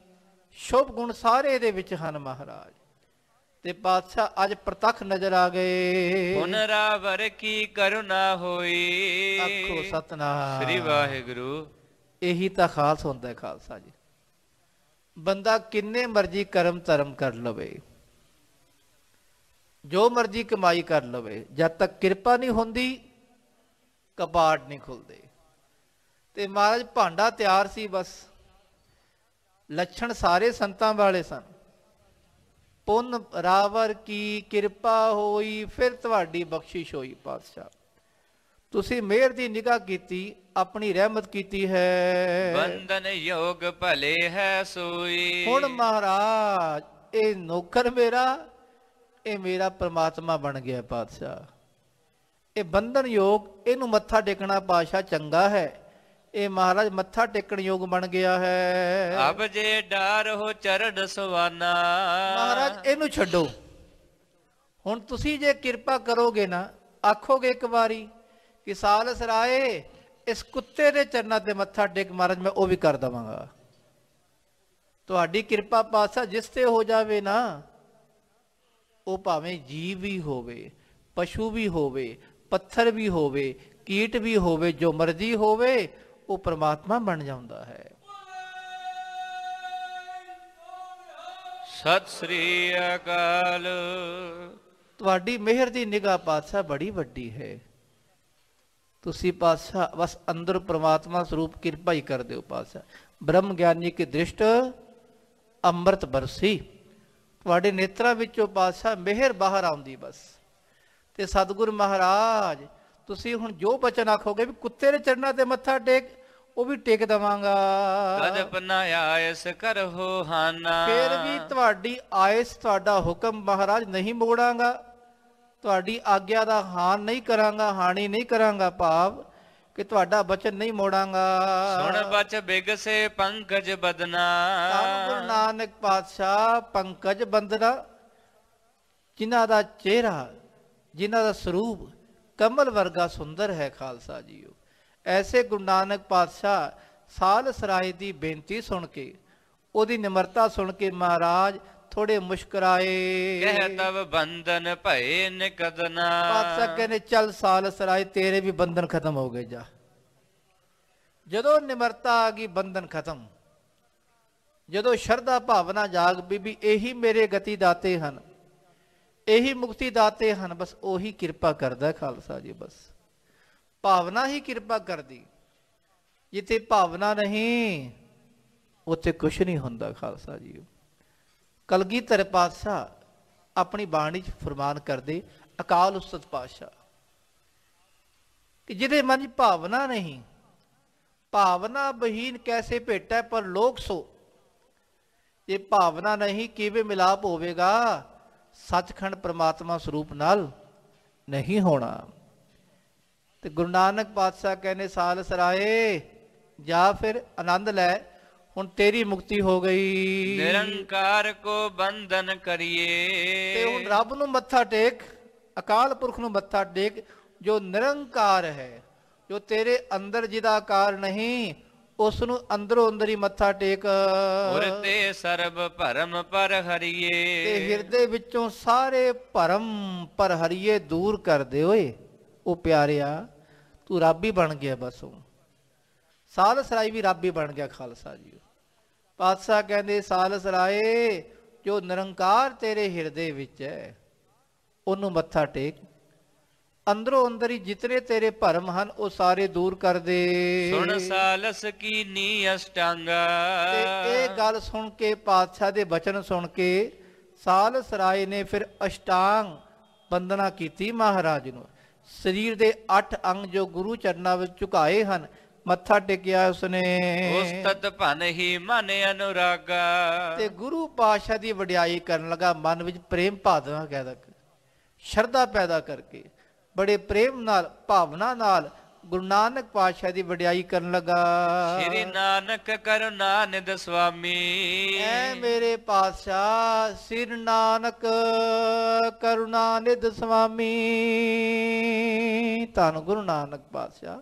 ਸ਼ੁਭ ਗੁਣ ਸਾਰੇ ਦੇ ਵਿੱਚ ਹਨ ਮਹਾਰਾਜ ਤੇ ਪਾਤਸ਼ਾਹ ਅੱਜ ਪ੍ਰਤੱਖ ਨਜ਼ਰ ਆ ਗਏ ਪੁਨਰਾਵਰ ਕੀ ਕਰੁਣਾ ਹੋਈ ਆਖੋ ਸਤਨਾਮ ਸ੍ਰੀ ਵਾਹਿਗੁਰੂ ਇਹੀ ਤਾਂ ਖਾਸ ਹੁੰਦਾ ਹੈ ਖਾਲਸਾ ਜੀ ਬੰਦਾ ਕਿੰਨੇ ਮਰਜੀ ਕਰਮ ਧਰਮ ਕਰ ਲਵੇ ਜੋ ਮਰਜੀ ਕਮਾਈ ਕਰ ਲਵੇ ਜਦ ਤੱਕ ਕਿਰਪਾ ਨਹੀਂ ਹੁੰਦੀ ਕਪਾੜ ਨਹੀਂ ਖੁੱਲਦੇ ਤੇ ਮਹਾਰਾਜ ਭਾਂਡਾ ਤਿਆਰ ਸੀ ਬਸ ਲੱਛਣ ਸਾਰੇ ਸੰਤਾਂ ਵਾਲੇ ਸਨ ਪੁੰਨ ਰਾਵਰ ਕੀ ਕਿਰਪਾ ਹੋਈ ਫਿਰ ਤੁਹਾਡੀ ਬਖਸ਼ਿਸ਼ ਹੋਈ ਪਾਤਸ਼ਾਹ ਤੁਸੀਂ ਮਿਹਰ ਦੀ ਨਿਗਾਹ ਕੀਤੀ ਆਪਣੀ ਰਹਿਮਤ ਕੀਤੀ ਹੈ ਬੰਧਨ ਯੋਗ ਭਲੇ ਹੈ ਸੋਈ ਹੁਣ ਮਹਾਰਾਜ ਇਹ ਨੌਕਰ ਮੇਰਾ ਇਹ ਮੇਰਾ ਪ੍ਰਮਾਤਮਾ ਬਣ ਗਿਆ ਪਾਤਸ਼ਾਹ ਇਹ ਬੰਧਨ ਯੋਗ ਇਹਨੂੰ ਮੱਥਾ ਟੇਕਣਾ ਪਾਸ਼ਾ ਚੰਗਾ ਹੈ ਇਹ ਮਹਾਰਾਜ ਮੱਥਾ ਟੇਕਣ ਯੋਗ ਬਣ ਗਿਆ ਹੈ ਅਬ ਜੇ ਡਰ ਹੋ ਚਰਨ ਸਵਾਨਾ ਮਹਾਰਾਜ ਇਹਨੂੰ ਛੱਡੋ ਹੁਣ ਤੁਸੀਂ ਜੇ ਕਿਰਪਾ ਕਰੋਗੇ ਨਾ ਆਖੋਗੇ ਇੱਕ ਵਾਰੀ ਕਿ ਸਾਲਸ ਰਾਏ ਇਸ ਕੁੱਤੇ ਦੇ ਚਰਨਾਂ ਤੇ ਮੱਥਾ ਟੇਕ ਮਹਾਰਾਜ ਮੈਂ ਉਹ ਵੀ ਕਰ ਦਵਾਂਗਾ ਤੁਹਾਡੀ ਕਿਰਪਾ ਪਾਸਾ ਜਿਸ ਤੇ ਹੋ ਜਾਵੇ ਨਾ ਉਹ ਭਾਵੇਂ ਜੀਵ ਵੀ ਹੋਵੇ ਪਸ਼ੂ ਵੀ ਹੋਵੇ ਪੱਥਰ ਵੀ ਹੋਵੇ ਕੀਟ ਵੀ ਹੋਵੇ ਜੋ ਮਰਜ਼ੀ ਹੋਵੇ ਉਹ ਪ੍ਰਮਾਤਮਾ ਬਣ ਜਾਂਦਾ ਹੈ ਸਤਿ ਸ੍ਰੀ ਅਕਾਲ ਤੁਹਾਡੀ ਮਿਹਰ ਦੀ ਨਿਗਾਹ ਪਾਤਸ਼ਾਹ ਬੜੀ ਵੱਡੀ ਹੈ ਤੁਸੀਂ ਪਾਤਸ਼ਾਹ ਬਸ ਅੰਦਰ ਪ੍ਰਮਾਤਮਾ ਸਰੂਪ ਕਿਰਪਾ ਹੀ ਕਰ ਦਿਓ ਪਾਤਸ਼ਾਹ ਬ੍ਰਹਮ ਗਿਆਨੀ ਕੀ ਦ੍ਰਿਸ਼ਟ ਅੰਮ੍ਰਿਤ ਬਰਸੀ ਤੁਹਾਡੇ ਨੇਤਰਾ ਵਿੱਚੋਂ ਪਾਤਸ਼ਾਹ ਮਿਹਰ ਬਾਹਰ ਆਉਂਦੀ ਬਸ ਤੇ ਸਤਗੁਰ ਮਹਾਰਾਜ ਤੁਸੀਂ ਹੁਣ ਜੋ ਬਚਨ ਆਖੋਗੇ ਵੀ ਕੁੱਤੇ ਦੇ ਚਰਨਾਂ ਤੇ ਮੱਥਾ ਟੇਕ ਉਹ ਵੀ ਟੇਕ ਦਵਾਂਗਾ ਜਦ ਪਨਾ ਆਇਸ ਕਰਹੋ ਹਾਨਾ ਫਿਰ ਵੀ ਤੁਹਾਡੀ ਆਇਸ ਤੁਹਾਡਾ ਹੁਕਮ ਮਹਾਰਾਜ ਨਹੀਂ ਮੋੜਾਂਗਾ ਤੁਹਾਡੀ ਆਗਿਆ ਦਾ ਹਾਨ ਨਹੀਂ ਕਰਾਂਗਾ ਹਾਨੀ ਨਹੀਂ ਕਰਾਂਗਾ ਭਾਵ ਕਿ ਤੁਹਾਡਾ ਬਚਨ ਨਹੀਂ ਮੋੜਾਂਗਾ ਸੁਣ ਬਚ ਬਿਗਸੇ ਪੰਕਜ ਬਦਨਾ ਸਤਿਗੁਰ ਗੁਰੂ ਨਾਨਕ ਪਾਤਸ਼ਾਹ ਪੰਕਜ ਬੰਦਨਾ ਜਿਨ੍ਹਾਂ ਦਾ ਚਿਹਰਾ ਜਿਨ੍ਹਾਂ ਦਾ ਸਰੂਪ ਕਮਲ ਵਰਗਾ ਸੁੰਦਰ ਹੈ ਖਾਲਸਾ ਜੀਓ ਐਸੇ ਗੁਰੂ ਨਾਨਕ ਪਾਤਸ਼ਾਹ ਸਾਲ ਸਰਾਏ ਦੀ ਬੇਨਤੀ ਸੁਣ ਕੇ ਉਹਦੀ ਨਿਮਰਤਾ ਸੁਣ ਕੇ ਮਹਾਰਾਜ ਥੋੜੇ ਮੁਸ਼ਕਰਾਏ ਕਹਿ ਤਵ ਬੰਧਨ ਭਏ ਨਿਕਦਨਾ ਪਾਤਸ਼ਾਹ ਕਹਿੰਦੇ ਚੱਲ ਸਾਲ ਸਰਾਏ ਤੇਰੇ ਵੀ ਬੰਧਨ ਖਤਮ ਹੋ ਗਏ ਜਾ ਜਦੋਂ ਨਿਮਰਤਾ ਆ ਗਈ ਬੰਧਨ ਖਤਮ ਜਦੋਂ ਸ਼ਰਧਾ ਭਾਵਨਾ ਜਾਗ ਬੀਬੀ ਇਹੀ ਮੇਰੇ ਗਤੀ ਦਾਤੇ ਹਨ ਇਹੀ ਮੁਕਤੀ ਦਾਤੇ ਹਨ ਬਸ ਉਹੀ ਕਿਰਪਾ ਕਰਦਾ ਖਾਲਸਾ ਜੀ ਬਸ ਭਾਵਨਾ ਹੀ ਕਿਰਪਾ ਕਰਦੀ ਜਿੱਥੇ ਭਾਵਨਾ ਨਹੀਂ ਉੱਥੇ ਕੁਝ ਨਹੀਂ ਹੁੰਦਾ ਖਾਲਸਾ ਜੀ ਕਲਗੀਧਰ ਪਾਤਸ਼ਾਹ ਆਪਣੀ ਬਾਣੀ 'ਚ ਫਰਮਾਨ ਕਰਦੇ ਅਕਾਲ ਉਸਤ ਪਾਤਸ਼ਾਹ ਕਿ ਜਿਹਦੇ ਮਨ 'ਚ ਭਾਵਨਾ ਨਹੀਂ ਭਾਵਨਾ ਬਹੀਨ ਕੈਸੇ ਭੇਟਾ ਪਰ ਲੋਕ ਸੋ ਜੇ ਭਾਵਨਾ ਨਹੀਂ ਕਿਵੇਂ ਮਿਲਾਪ ਹੋਵੇਗਾ ਸੱਚਖੰਡ ਪ੍ਰਮਾਤਮਾ ਸਰੂਪ ਨਾਲ ਨਹੀਂ ਹੋਣਾ ਤੇ ਗੁਰੂ ਨਾਨਕ ਪਾਤਸ਼ਾਹ ਕਹਿੰਦੇ ਸਾਲ ਸਰਾਏ ਜਾ ਫਿਰ ਆਨੰਦ ਲੈ ਹੁਣ ਤੇਰੀ ਮੁਕਤੀ ਹੋ ਗਈ ਨਿਰੰਕਾਰ ਕੋ ਬੰਧਨ ਕਰੀਏ ਤੇ ਹੁਣ ਰੱਬ ਨੂੰ ਮੱਥਾ ਟੇਕ ਅਕਾਲ ਪੁਰਖ ਨੂੰ ਮੱਥਾ ਟੇਕ ਜੋ ਨਿਰੰਕਾਰ ਹੈ ਜੋ ਤੇਰੇ ਅੰਦਰ ਜਿਹਦਾ ਆਕਾਰ ਨਹੀਂ ਉਸ ਨੂੰ ਅੰਦਰੋਂ ਅੰਦਰ ਹੀ ਮੱਥਾ ਟੇਕ ਹਿਰਦੇ ਸਰਬ ਭਰਮ ਪਰ ਹਰੀਏ ਤੇ ਹਿਰਦੇ ਵਿੱਚੋਂ ਸਾਰੇ ਭਰਮ ਪਰ ਹਰੀਏ ਦੂਰ ਕਰ ਦੇ ਓਏ ਉਹ ਪਿਆਰਿਆ ਤੂੰ ਰੱਬ ਹੀ ਬਣ ਗਿਆ ਬਸ ਉਹ ਸਾਲਸ ਰਾਏ ਵੀ ਰੱਬ ਹੀ ਬਣ ਗਿਆ ਖਾਲਸਾ ਜੀ ਪਾਤਸ਼ਾਹ ਕਹਿੰਦੇ ਸਾਲਸ ਰਾਏ ਜੋ ਨਿਰੰਕਾਰ ਤੇਰੇ ਹਿਰਦੇ ਵਿੱਚ ਹੈ ਉਹਨੂੰ ਮੱਥਾ ਟੇਕ ਅੰਦਰੋਂ ਅੰਦਰ ਹੀ ਜਿਤਨੇ ਤੇਰੇ ਭਰਮ ਹਨ ਉਹ ਸਾਰੇ ਦੂਰ ਕਰ ਦੇ ਸੁਣ ਸਾਲਸ ਕੀ ਨੀ ਅਸ਼ਟੰਗ ਤੇ ਇਹ ਗੱਲ ਸੁਣ ਕੇ ਪਾਤਸ਼ਾਹ ਦੇ ਬਚਨ ਸੁਣ ਕੇ ਸਾਲਸ ਰਾਏ ਨੇ ਫਿਰ ਅਸ਼ਟਾਂਗ ਬੰਦਨਾ ਕੀਤੀ ਮਹਾਰਾਜ ਨੂੰ ਸਰੀਰ ਦੇ 8 ਅੰਗ ਜੋ ਗੁਰੂ ਚਰਨਾਂ ਵਿੱਚ ਝੁਕਾਏ ਹਨ ਮੱਥਾ ਟੇਕਿਆ ਉਸਨੇ ਉਸਤਤ ਭਨ ਹੀ ਮਨ ਅਨੁਰਾਗਾ ਤੇ ਗੁਰੂ ਪਾਸ਼ਾ ਦੀ ਵਡਿਆਈ ਕਰਨ ਲਗਾ ਮਨ ਵਿੱਚ ਪ੍ਰੇਮ ਭਾਵਨਾ ਕਹਿਦਾ ਸ਼ਰਧਾ ਪੈਦਾ ਕਰਕੇ ਬੜੇ ਪ੍ਰੇਮ ਨਾਲ ਭਾਵਨਾ ਨਾਲ ਗੁਰੂ ਨਾਨਕ ਪਾਤਸ਼ਾਹ ਦੀ ਵਡਿਆਈ ਕਰਨ ਲੱਗਾ ਸ੍ਰੀ ਨਾਨਕ ਕਰੁਣਾਨੰਦ ਸੁਆਮੀ ਐ ਮੇਰੇ ਪਾਤਸ਼ਾਹ ਸ੍ਰੀ ਨਾਨਕ ਕਰੁਣਾਨੰਦ ਸੁਆਮੀ ਤਨ ਗੁਰੂ ਨਾਨਕ ਪਾਤਸ਼ਾਹ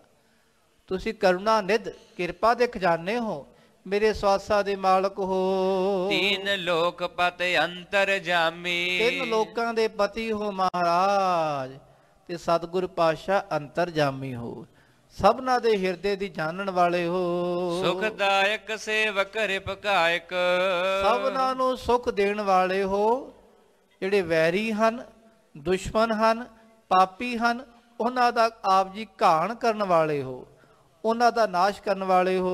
ਤੁਸੀਂ ਕਰੁਣਾਨੰਦ ਕਿਰਪਾ ਦੇ ਖਜ਼ਾਨੇ ਹੋ ਮੇਰੇ ਸਵਾਸਾ ਦੇ ਮਾਲਕ ਹੋ ਤਿੰਨ ਲੋਕ ਪਤ ਅੰਤਰ ਜਾਮੀ ਤਿੰਨ ਲੋਕਾਂ ਦੇ ਪਤੀ ਹੋ ਮਹਾਰਾਜ ਤੇ ਸਤਿਗੁਰ ਪਾਤਸ਼ਾਹ ਅੰਤਰ ਜਾਮੀ ਹੋ ਸਭਨਾ ਦੇ ਹਿਰਦੇ ਦੀ ਜਾਣਨ ਵਾਲੇ ਹੋ ਸੁਖਦਾਇਕ ਸੇਵਕ ਰਿਪਕਾਇਕ ਸਭਨਾ ਨੂੰ ਸੁਖ ਦੇਣ ਵਾਲੇ ਹੋ ਜਿਹੜੇ ਵੈਰੀ ਹਨ ਦੁਸ਼ਮਣ ਹਨ ਪਾਪੀ ਹਨ ਉਹਨਾਂ ਦਾ ਆਪ ਜੀ ਘਾਣ ਕਰਨ ਵਾਲੇ ਹੋ ਉਹਨਾਂ ਦਾ ਨਾਸ਼ ਕਰਨ ਵਾਲੇ ਹੋ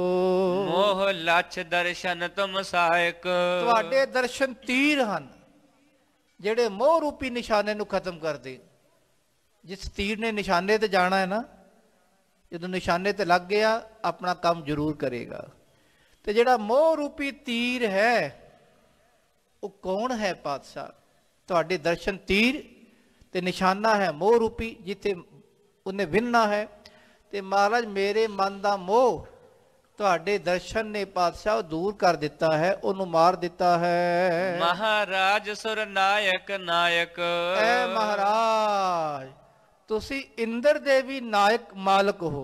ਮੋਹ ਲਛ ਦਰਸ਼ਨ ਤੁਮ ਸਾਇਕ ਤੁਹਾਡੇ ਦਰਸ਼ਨ ਤੀਰ ਹਨ ਜਿਹੜੇ ਮੋਹ ਰੂਪੀ ਨਿਸ਼ਾਨੇ ਨੂੰ ਖਤਮ ਕਰਦੇ ਜਿਸ ਤੀਰ ਨੇ ਨਿਸ਼ਾਨੇ ਤੇ ਜਾਣਾ ਹੈ ਨਾ ਜਦੋਂ ਨਿਸ਼ਾਨੇ ਤੇ ਲੱਗ ਗਿਆ ਆਪਣਾ ਕੰਮ ਜ਼ਰੂਰ ਕਰੇਗਾ ਤੇ ਜਿਹੜਾ ਮੋਹ ਰੂਪੀ ਤੀਰ ਹੈ ਉਹ ਕੌਣ ਹੈ ਪਾਤਸ਼ਾਹ ਤੁਹਾਡੇ ਦਰਸ਼ਨ ਤੀਰ ਤੇ ਨਿਸ਼ਾਨਾ ਹੈ ਮੋਹ ਰੂਪੀ ਜਿੱਥੇ ਉਹਨੇ ਵਿੰਨਾ ਹੈ ਤੇ ਮਹਾਰਾਜ ਮੇਰੇ ਮਨ ਦਾ ਮੋਹ ਤੁਹਾਡੇ ਦਰਸ਼ਨ ਨੇ ਪਾਤਸ਼ਾਹ ਦੂਰ ਕਰ ਦਿੱਤਾ ਹੈ ਉਹਨੂੰ ਮਾਰ ਦਿੱਤਾ ਹੈ ਮਹਾਰਾਜ ਸੁਰ ਨਾਇਕ ਨਾਇਕ ਐ ਮਹਾਰਾਜ ਤੁਸੀਂ ਇੰਦਰ ਦੇ ਵੀ ਨਾਇਕ ਮਾਲਕ ਹੋ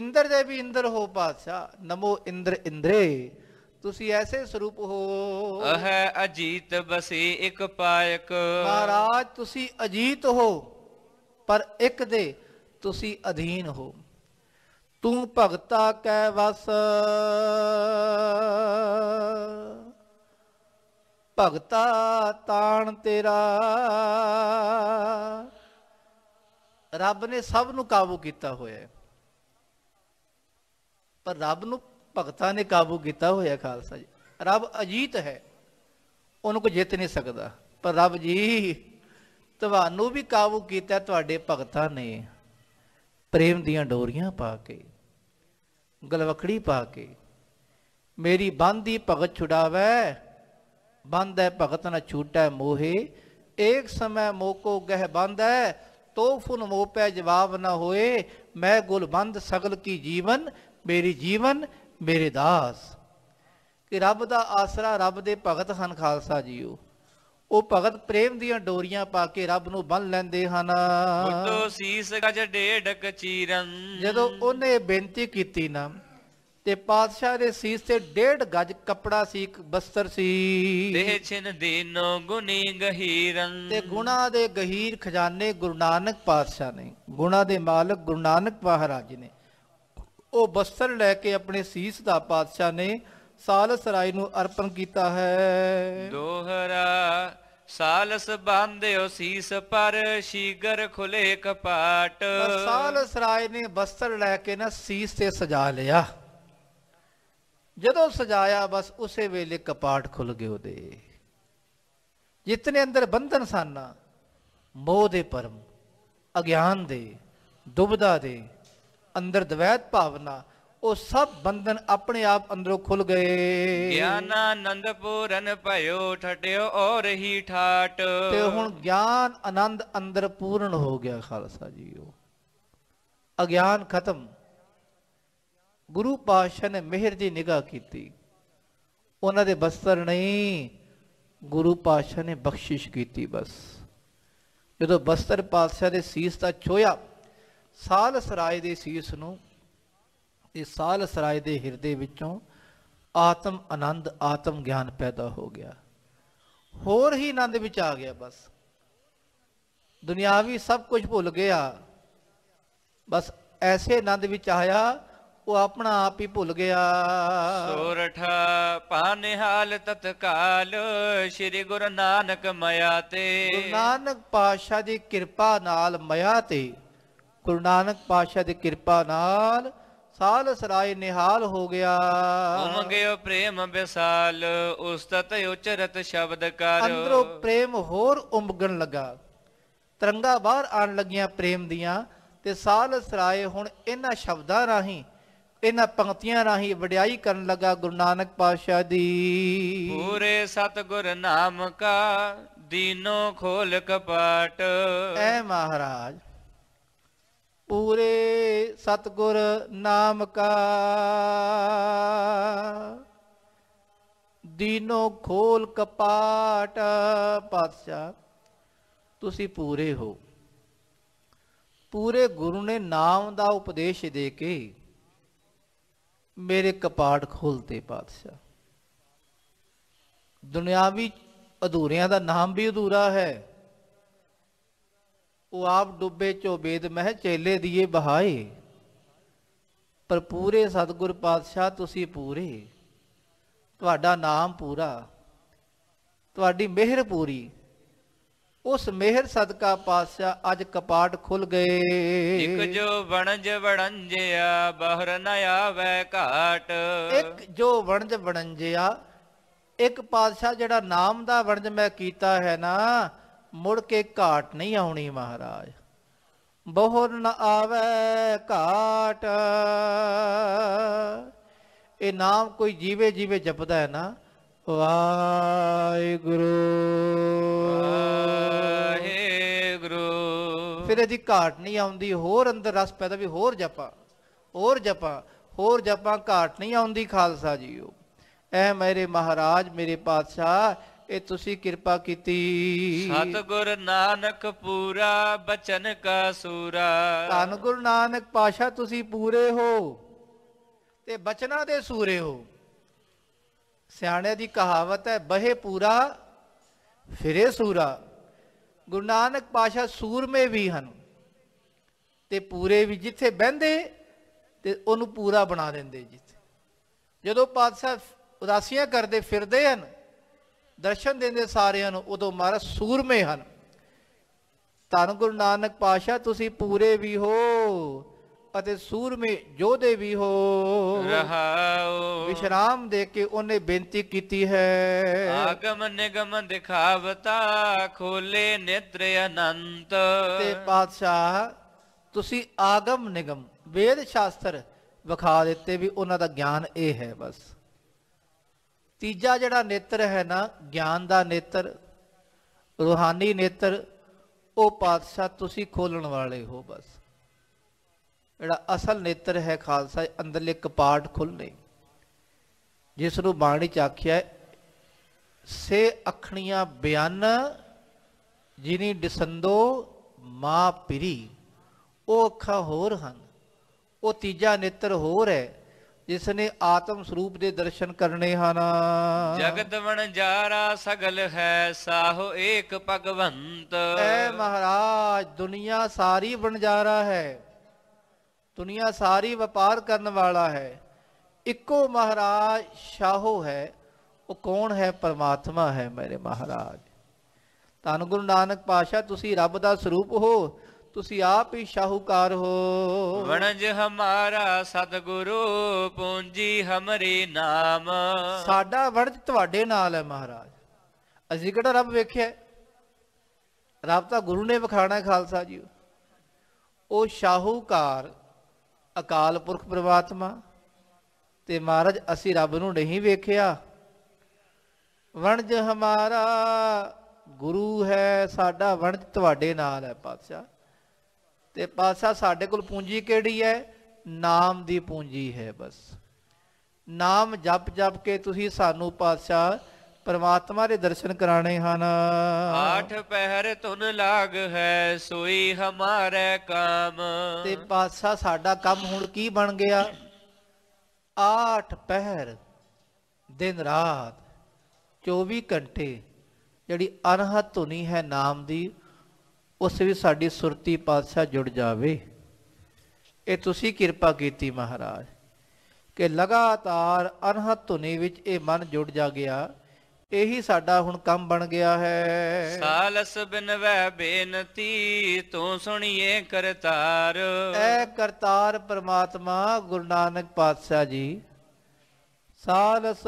ਇੰਦਰ ਦੇ ਵੀ ਇੰਦਰ ਹੋ ਪਾਤਸ਼ਾ ਨਮੋ ਇੰਦਰ ਇੰਦਰੇ ਤੁਸੀਂ ਐਸੇ ਸਰੂਪ ਹੋ ਹੈ ਅਜੀਤ ਬਸੀ ਇੱਕ ਪਾਇਕ ਮਹਾਰਾਜ ਤੁਸੀਂ ਅਜੀਤ ਹੋ ਪਰ ਇੱਕ ਦੇ ਤੁਸੀਂ ਅਧੀਨ ਹੋ ਤੂੰ ਭਗਤਾ ਕੈ ਵਸ ਭਗਤਾ ਤਾਣ ਤੇਰਾ ਰੱਬ ਨੇ ਸਭ ਨੂੰ ਕਾਬੂ ਕੀਤਾ ਹੋਇਆ ਹੈ ਪਰ ਰੱਬ ਨੂੰ ਭਗਤਾਂ ਨੇ ਕਾਬੂ ਕੀਤਾ ਹੋਇਆ ਖਾਲਸਾ ਜੀ ਰੱਬ ਅਜੀਤ ਹੈ ਉਹਨੂੰ ਕੋ ਜਿੱਤ ਨਹੀਂ ਸਕਦਾ ਪਰ ਰੱਬ ਜੀ ਤੁਹਾਨੂੰ ਵੀ ਕਾਬੂ ਕੀਤਾ ਤੁਹਾਡੇ ਭਗਤਾਂ ਨੇ ਪ੍ਰੇਮ ਦੀਆਂ ਡੋਰੀਆਂ ਪਾ ਕੇ ਗਲਵਖੜੀ ਪਾ ਕੇ ਮੇਰੀ ਬੰਦੀ ਭਗਤ ਛੁਡਾਵੇ ਬੰਦ ਹੈ ਭਗਤ ਨਾ ਛੂਟੈ ਮੋਹੇ ਏਕ ਸਮੈ ਮੋਕੋ ਗਹਿ ਬੰਦ ਹੈ ਤੋਹफुन ਮੋਪੈ ਜਵਾਬ ਨਾ ਹੋਏ ਮੈਂ ਗੁਲਬੰਦ ਸਗਲ ਕੀ ਜੀਵਨ ਮੇਰੀ ਜੀਵਨ ਮੇਰੇ ਦਾਸ ਕਿ ਰੱਬ ਦਾ ਆਸਰਾ ਰੱਬ ਦੇ ਭਗਤ ਹਨ ਖਾਲਸਾ ਜੀਓ ਉਹ ਭਗਤ ਪ੍ਰੇਮ ਦੀਆਂ ਡੋਰੀਆਂ ਪਾ ਕੇ ਰੱਬ ਨੂੰ ਬੰਨ ਲੈਂਦੇ ਹਨ ਉਤੋ ਸੀਸ ਗਜ ਡੇਢ ਕਚੀਰਨ ਜਦੋਂ ਉਹਨੇ ਬੇਨਤੀ ਕੀਤੀ ਨਾ ਤੇ ਪਾਤਸ਼ਾਹ ਦੇ ਸੀਸ ਤੇ ਡੇਢ ਗੱਜ ਕਪੜਾ ਸੀ ਇੱਕ ਬਸਤਰ ਸੀ ਦੇਹ ਛਿਨ ਦੀਨੋ ਗੁਨੀ ਗਹੀਰਨ ਤੇ ਗੁਨਾ ਦੇ ਗਹੀਰ ਖਜ਼ਾਨੇ ਗੁਰੂ ਨਾਨਕ ਪਾਤਸ਼ਾਹ ਨੇ ਗੁਨਾ ਦੇ ਮਾਲਕ ਗੁਰੂ ਨਾਨਕ ਮਹਾਰਾਜ ਨੇ ਉਹ ਬਸਤਰ ਲੈ ਕੇ ਆਪਣੇ ਸੀਸ ਦਾ ਪਾਤਸ਼ਾਹ ਨੇ ਸਾਲਸ ਰਾਏ ਨੂੰ ਅਰਪਣ ਕੀਤਾ ਹੈ ਦੋਹਰਾ ਸਾਲਸ ਬਾਂਧਿਓ ਸੀਸ ਪਰ ਸ਼ੀਗਰ ਖੁਲੇ ਕਪਾਟ ਸਾਲਸ ਰਾਏ ਨੇ ਬਸਤਰ ਲੈ ਕੇ ਨਾ ਸੀਸ ਤੇ ਸਜਾ ਲਿਆ ਜਦੋਂ ਸਜਾਇਆ ਬਸ ਉਸੇ ਵੇਲੇ ਕਪਾਟ ਖੁੱਲ ਗਏ ਉਹਦੇ ਜਿਤਨੇ ਅੰਦਰ ਬੰਧਨ ਸਨ ਮੋਹ ਦੇ ਪਰਮ ਅਗਿਆਨ ਦੇ ਦੁਬਦਾ ਦੇ ਅੰਦਰ ਦਵੈਤ ਭਾਵਨਾ ਉਹ ਸਭ ਬੰਧਨ ਆਪਣੇ ਆਪ ਅੰਦਰੋਂ ਖੁੱਲ ਗਏ ਗਿਆਨ ਆਨੰਦ ਪੂਰਨ ਭਇਓ ਠਟਿਓ ਔਰ ਹੀ ਠਾਟ ਤੇ ਹੁਣ ਗਿਆਨ ਆਨੰਦ ਅੰਦਰ ਪੂਰਨ ਹੋ ਗਿਆ ਖਾਲਸਾ ਜੀ ਉਹ ਅਗਿਆਨ ਖਤਮ ਗੁਰੂ ਪਾਤਸ਼ਾਹ ਨੇ ਮਿਹਰ ਦੀ ਨਿਗਾਹ ਕੀਤੀ ਉਹਨਾਂ ਦੇ ਬਸਤਰ ਨਹੀਂ ਗੁਰੂ ਪਾਤਸ਼ਾਹ ਨੇ ਬਖਸ਼ਿਸ਼ ਕੀਤੀ ਬਸ ਜਦੋਂ ਬਸਤਰ ਪਾਤਸ਼ਾਹ ਦੇ ਸੀਸ ਦਾ ਛੋਇਆ ਸਾਲ ਸਰਾਏ ਦੇ ਸੀਸ ਨੂੰ ਤੇ ਸਾਲ ਸਰਾਏ ਦੇ ਹਿਰਦੇ ਵਿੱਚੋਂ ਆਤਮ ਆਨੰਦ ਆਤਮ ਗਿਆਨ ਪੈਦਾ ਹੋ ਗਿਆ ਹੋਰ ਹੀ ਆਨੰਦ ਵਿੱਚ ਆ ਗਿਆ ਬਸ ਦੁਨਿਆਵੀ ਸਭ ਕੁਝ ਭੁੱਲ ਗਿਆ ਬਸ ਐਸੇ ਆਨੰਦ ਵਿੱਚ ਆਇਆ ਉਹ ਆਪਣਾ ਆਪ ਹੀ ਭੁੱਲ ਗਿਆ ਸੋਰਠ ਪਾਨਿਹਾਲ ਤਤਕਾਲ ਸ੍ਰੀ ਗੁਰੂ ਨਾਨਕ ਮਯਾ ਤੇ ਗੁਰੂ ਨਾਨਕ ਪਾਸ਼ਾ ਦੀ ਕਿਰਪਾ ਨਾਲ ਮਯਾ ਤੇ ਗੁਰੂ ਨਾਨਕ ਪਾਸ਼ਾ ਦੀ ਕਿਰਪਾ ਨਾਲ ਸਾਲ ਸਰਾਏ ਨਿਹਾਲ ਹੋ ਗਿਆ ਉਮੰਗਿਓ ਪ੍ਰੇਮ ਬਿਸਾਲ ਉਸਤਤ ਉਚਰਤ ਸ਼ਬਦ ਕਰ ਅੰਦਰੋਂ ਪ੍ਰੇਮ ਹੋਰ ਉਮਗਣ ਲਗਾ ਤਰੰਗਾ ਬਾਹਰ ਆਣ ਲੱਗੀਆਂ ਪ੍ਰੇਮ ਦੀਆਂ ਤੇ ਸਾਲ ਸਰਾਏ ਹੁਣ ਇਹਨਾਂ ਸ਼ਬਦਾਂ ਰਾਹੀਂ ਇਹਨਾਂ ਪੰਕਤੀਆਂ ਰਾਹੀਂ ਵਡਿਆਈ ਕਰਨ ਲੱਗਾ ਗੁਰੂ ਨਾਨਕ ਪਾਤਸ਼ਾਹ ਦੀ ਪੂਰੇ ਸਤਗੁਰ ਨਾਮ ਕਾ ਦੀਨੋ ਖੋਲ ਕਪਾਟ ਐ ਮਹਾਰਾਜ ਪੂਰੇ ਸਤਗੁਰ ਨਾਮ ਕਾ ਦੀਨੋ ਖੋਲ ਕਪਾਟ ਪਾਤਸ਼ਾਹ ਤੁਸੀਂ ਪੂਰੇ ਹੋ ਪੂਰੇ ਗੁਰੂ ਨੇ ਨਾਮ ਦਾ ਉਪਦੇਸ਼ ਦੇ ਕੇ ਮੇਰੇ ਕਪਾੜ ਖੋਲਦੇ ਪਾਤਸ਼ਾਹ ਦੁਨਿਆਵੀ ਅਧੂਰਿਆਂ ਦਾ ਨਾਮ ਵੀ ਅਧੂਰਾ ਹੈ ਉਹ ਆਪ ਡੁੱਬੇ ਚੋਬੇਦ ਮਹਿ ਚੇਲੇ ਦੀਏ ਬਹਾਏ ਪਰ ਪੂਰੇ ਸਤਗੁਰ ਪਾਤਸ਼ਾਹ ਤੁਸੀਂ ਪੂਰੇ ਤੁਹਾਡਾ ਨਾਮ ਪੂਰਾ ਤੁਹਾਡੀ ਮਿਹਰ ਪੂਰੀ ਉਸ ਮਿਹਰ ਸਦਕਾ ਪਾਤਸ਼ਾਹ ਅੱਜ ਕਪਾਟ ਖੁੱਲ ਗਏ ਇੱਕ ਜੋ ਵਣਜ ਵਣੰਜਿਆ ਬਹਰ ਨ ਆਵੇ ਘਾਟ ਇੱਕ ਜੋ ਵਣਜ ਵਣੰਜਿਆ ਇੱਕ ਪਾਤਸ਼ਾਹ ਜਿਹੜਾ ਨਾਮ ਦਾ ਵਣਜ ਮੈਂ ਕੀਤਾ ਹੈ ਨਾ ਮੁੜ ਕੇ ਘਾਟ ਨਹੀਂ ਆਉਣੀ ਮਹਾਰਾਜ ਬਹਰ ਨ ਆਵੇ ਘਾਟ ਇਹ ਨਾਮ ਕੋਈ ਜੀਵੇ ਜੀਵੇ ਜਪਦਾ ਹੈ ਨਾ ਵਾਹਿਗੁਰੂ ਵਾਹਿਗੁਰੂ ਫਿਰ ਜੀ ਘਾਟ ਨਹੀਂ ਆਉਂਦੀ ਹੋਰ ਅੰਦਰ ਰਸ ਪੈਦਾ ਵੀ ਹੋਰ ਜਪਾ ਹੋਰ ਜਪਾ ਹੋਰ ਜਪਾ ਘਾਟ ਨਹੀਂ ਆਉਂਦੀ ਖਾਲਸਾ ਜੀਓ ਐ ਮੇਰੇ ਮਹਾਰਾਜ ਮੇਰੇ ਪਾਤਸ਼ਾਹ ਇਹ ਤੁਸੀਂ ਕਿਰਪਾ ਕੀਤੀ ਸਤਗੁਰ ਨਾਨਕ ਪੂਰਾ ਬਚਨ ਕਾ ਸੂਰਾ ਧੰਨ ਗੁਰ ਨਾਨਕ ਪਾਸ਼ਾ ਤੁਸੀਂ ਪੂਰੇ ਹੋ ਤੇ ਬਚਨਾਂ ਦੇ ਸੂਰੇ ਹੋ ਸਿਆਣਿਆਂ ਦੀ ਕਹਾਵਤ ਹੈ ਬਹੇ ਪੂਰਾ ਫਿਰੇ ਸੂਰਾ ਗੁਰੂ ਨਾਨਕ ਪਾਸ਼ਾ ਸੂਰਮੇ ਵੀ ਹਨ ਤੇ ਪੂਰੇ ਵੀ ਜਿੱਥੇ ਬਹਿੰਦੇ ਤੇ ਉਹਨੂੰ ਪੂਰਾ ਬਣਾ ਦਿੰਦੇ ਜਿੱਥੇ ਜਦੋਂ ਪਾਤਸ਼ਾਹ ਉਦਾਸੀਆਂ ਕਰਦੇ ਫਿਰਦੇ ਹਨ ਦਰਸ਼ਨ ਦਿੰਦੇ ਸਾਰਿਆਂ ਨੂੰ ਉਦੋਂ ਮਹਾਰਾਜ ਸੂਰਮੇ ਹਨ ਧੰਨ ਗੁਰੂ ਨਾਨਕ ਪਾਸ਼ਾ ਤੁਸੀਂ ਪੂਰੇ ਵੀ ਹੋ ਅਤੇ ਸੂਰਮੇ ਜੋਧੇ ਵੀ ਹੋ ਰਹਾਉ ਵਿਸ਼ਰਾਮ ਦੇ ਕੇ ਉਹਨੇ ਬੇਨਤੀ ਕੀਤੀ ਹੈ ਆਗਮ ਨਿਗਮ ਦਿਖਾਵਤਾ ਖੋਲੇ ਨੇਤਰ ਅਨੰਤ ਤੇ ਪਾਤਸ਼ਾਹ ਤੁਸੀਂ ਆਗਮ ਨਿਗਮ ਵੇਦ ਸ਼ਾਸਤਰ ਵਿਖਾ ਦਿੱਤੇ ਵੀ ਉਹਨਾਂ ਦਾ ਗਿਆਨ ਇਹ ਹੈ ਬਸ ਤੀਜਾ ਜਿਹੜਾ ਨੇਤਰ ਹੈ ਨਾ ਗਿਆਨ ਦਾ ਨੇਤਰ ਰੋਹਾਨੀ ਨੇਤਰ ਉਹ ਪਾਤਸ਼ਾਹ ਤੁਸੀਂ ਖੋਲਣ ਵਾਲੇ ਹੋ ਬਸ ਜਿਹੜਾ ਅਸਲ ਨੇਤਰ ਹੈ ਖਾਲਸਾ ਅੰਦਰਲੇ ਕਪਾਟ ਖੁੱਲਨੇ ਜਿਸ ਨੂੰ ਬਾਣੀ ਚ ਆਖਿਆ ਸੇ ਅਖਣੀਆਂ ਬਿਆਨ ਜਿਨੀ ਦਿਸੰਦੋ ਮਾ ਪਰੀ ਉਹ ਅੱਖਾਂ ਹੋਰ ਹਨ ਉਹ ਤੀਜਾ ਨੇਤਰ ਹੋਰ ਹੈ ਜਿਸ ਨੇ ਆਤਮ ਸਰੂਪ ਦੇ ਦਰਸ਼ਨ ਕਰਨੇ ਹਨ ਜਗਤ ਵਣਜਾਰਾ ਸਗਲ ਹੈ ਸਾਹੋ ਏਕ ਭਗਵੰਤ ਐ ਮਹਾਰਾਜ ਦੁਨੀਆ ਸਾਰੀ ਵਣਜਾਰਾ ਹੈ ਦੁਨੀਆ ਸਾਰੀ ਵਪਾਰ ਕਰਨ ਵਾਲਾ ਹੈ ਇੱਕੋ ਮਹਾਰਾਜ ਸ਼ਾਹੋ ਹੈ ਉਹ ਕੌਣ ਹੈ ਪਰਮਾਤਮਾ ਹੈ ਮੇਰੇ ਮਹਾਰਾਜ ਧੰਨ ਗੁਰੂ ਨਾਨਕ ਪਾਸ਼ਾ ਤੁਸੀਂ ਰੱਬ ਦਾ ਸਰੂਪ ਹੋ ਤੁਸੀਂ ਆਪ ਹੀ ਸ਼ਾਹੂਕਾਰ ਹੋ ਵਣਜ ਹਮਾਰਾ ਸਤਗੁਰੂ ਪੂੰਜੀ ਹਮਰੇ ਨਾਮ ਸਾਡਾ ਵਣਜ ਤੁਹਾਡੇ ਨਾਲ ਹੈ ਮਹਾਰਾਜ ਅਸੀਂ ਕਿਹੜਾ ਰੱਬ ਵੇਖਿਆ ਰੱਬ ਤਾਂ ਗੁਰੂ ਨੇ ਵਿਖਾਣਾ ਖਾਲਸਾ ਜੀ ਉਹ ਸ਼ਾਹੂਕਾਰ ਅਕਾਲ ਪੁਰਖ ਪ੍ਰਵਾਤਮਾ ਤੇ ਮਹਾਰਾਜ ਅਸੀਂ ਰੱਬ ਨੂੰ ਨਹੀਂ ਵੇਖਿਆ ਵਣਜ ਹਮਾਰਾ ਗੁਰੂ ਹੈ ਸਾਡਾ ਵਣਜ ਤੁਹਾਡੇ ਨਾਲ ਹੈ ਪਾਤਸ਼ਾਹ ਤੇ ਪਾਤਸ਼ਾਹ ਸਾਡੇ ਕੋਲ ਪੂੰਜੀ ਕਿਹੜੀ ਹੈ ਨਾਮ ਦੀ ਪੂੰਜੀ ਹੈ ਬਸ ਨਾਮ ਜਪ ਜਪ ਕੇ ਤੁਸੀਂ ਸਾਨੂੰ ਪਾਤਸ਼ਾਹ ਪਰਮਾਤਮਾ ਦੇ ਦਰਸ਼ਨ ਕਰਾਣੇ ਹਨ ਆਠ ਪਹਿਰ ਤੁਨ ਲਾਗ ਹੈ ਸੋਈ ਹਮਾਰੇ ਕਾਮ ਤੇ ਪਾਸਾ ਸਾਡਾ ਕੰਮ ਹੁਣ ਕੀ ਬਣ ਗਿਆ ਆਠ ਪਹਿਰ ਦਿਨ ਰਾਤ 24 ਘੰਟੇ ਜਿਹੜੀ ਅਨਹਤ ਧੁਨੀ ਹੈ ਨਾਮ ਦੀ ਉਸ ਵੀ ਸਾਡੀ ਸੁਰਤੀ ਪਾਤਸ਼ਾਹ ਜੁੜ ਜਾਵੇ ਇਹ ਤੁਸੀਂ ਕਿਰਪਾ ਕੀਤੀ ਮਹਾਰਾਜ ਕਿ ਲਗਾਤਾਰ ਅਨਹਤ ਧੁਨੀ ਵਿੱਚ ਇਹ ਮਨ ਜੁੜ ਜਾ ਗਿਆ ਇਹੀ ਸਾਡਾ ਹੁਣ ਕੰਮ ਬਣ ਗਿਆ ਹੈ ਸਾਲਸ ਬਿਨ ਵਹਿ ਬੇਨਤੀ ਤੂੰ ਸੁਣੀਏ ਕਰਤਾਰ ਐ ਕਰਤਾਰ ਪ੍ਰਮਾਤਮਾ ਗੁਰੂ ਨਾਨਕ ਪਾਤਸ਼ਾਹ ਜੀ ਸਾਲਸ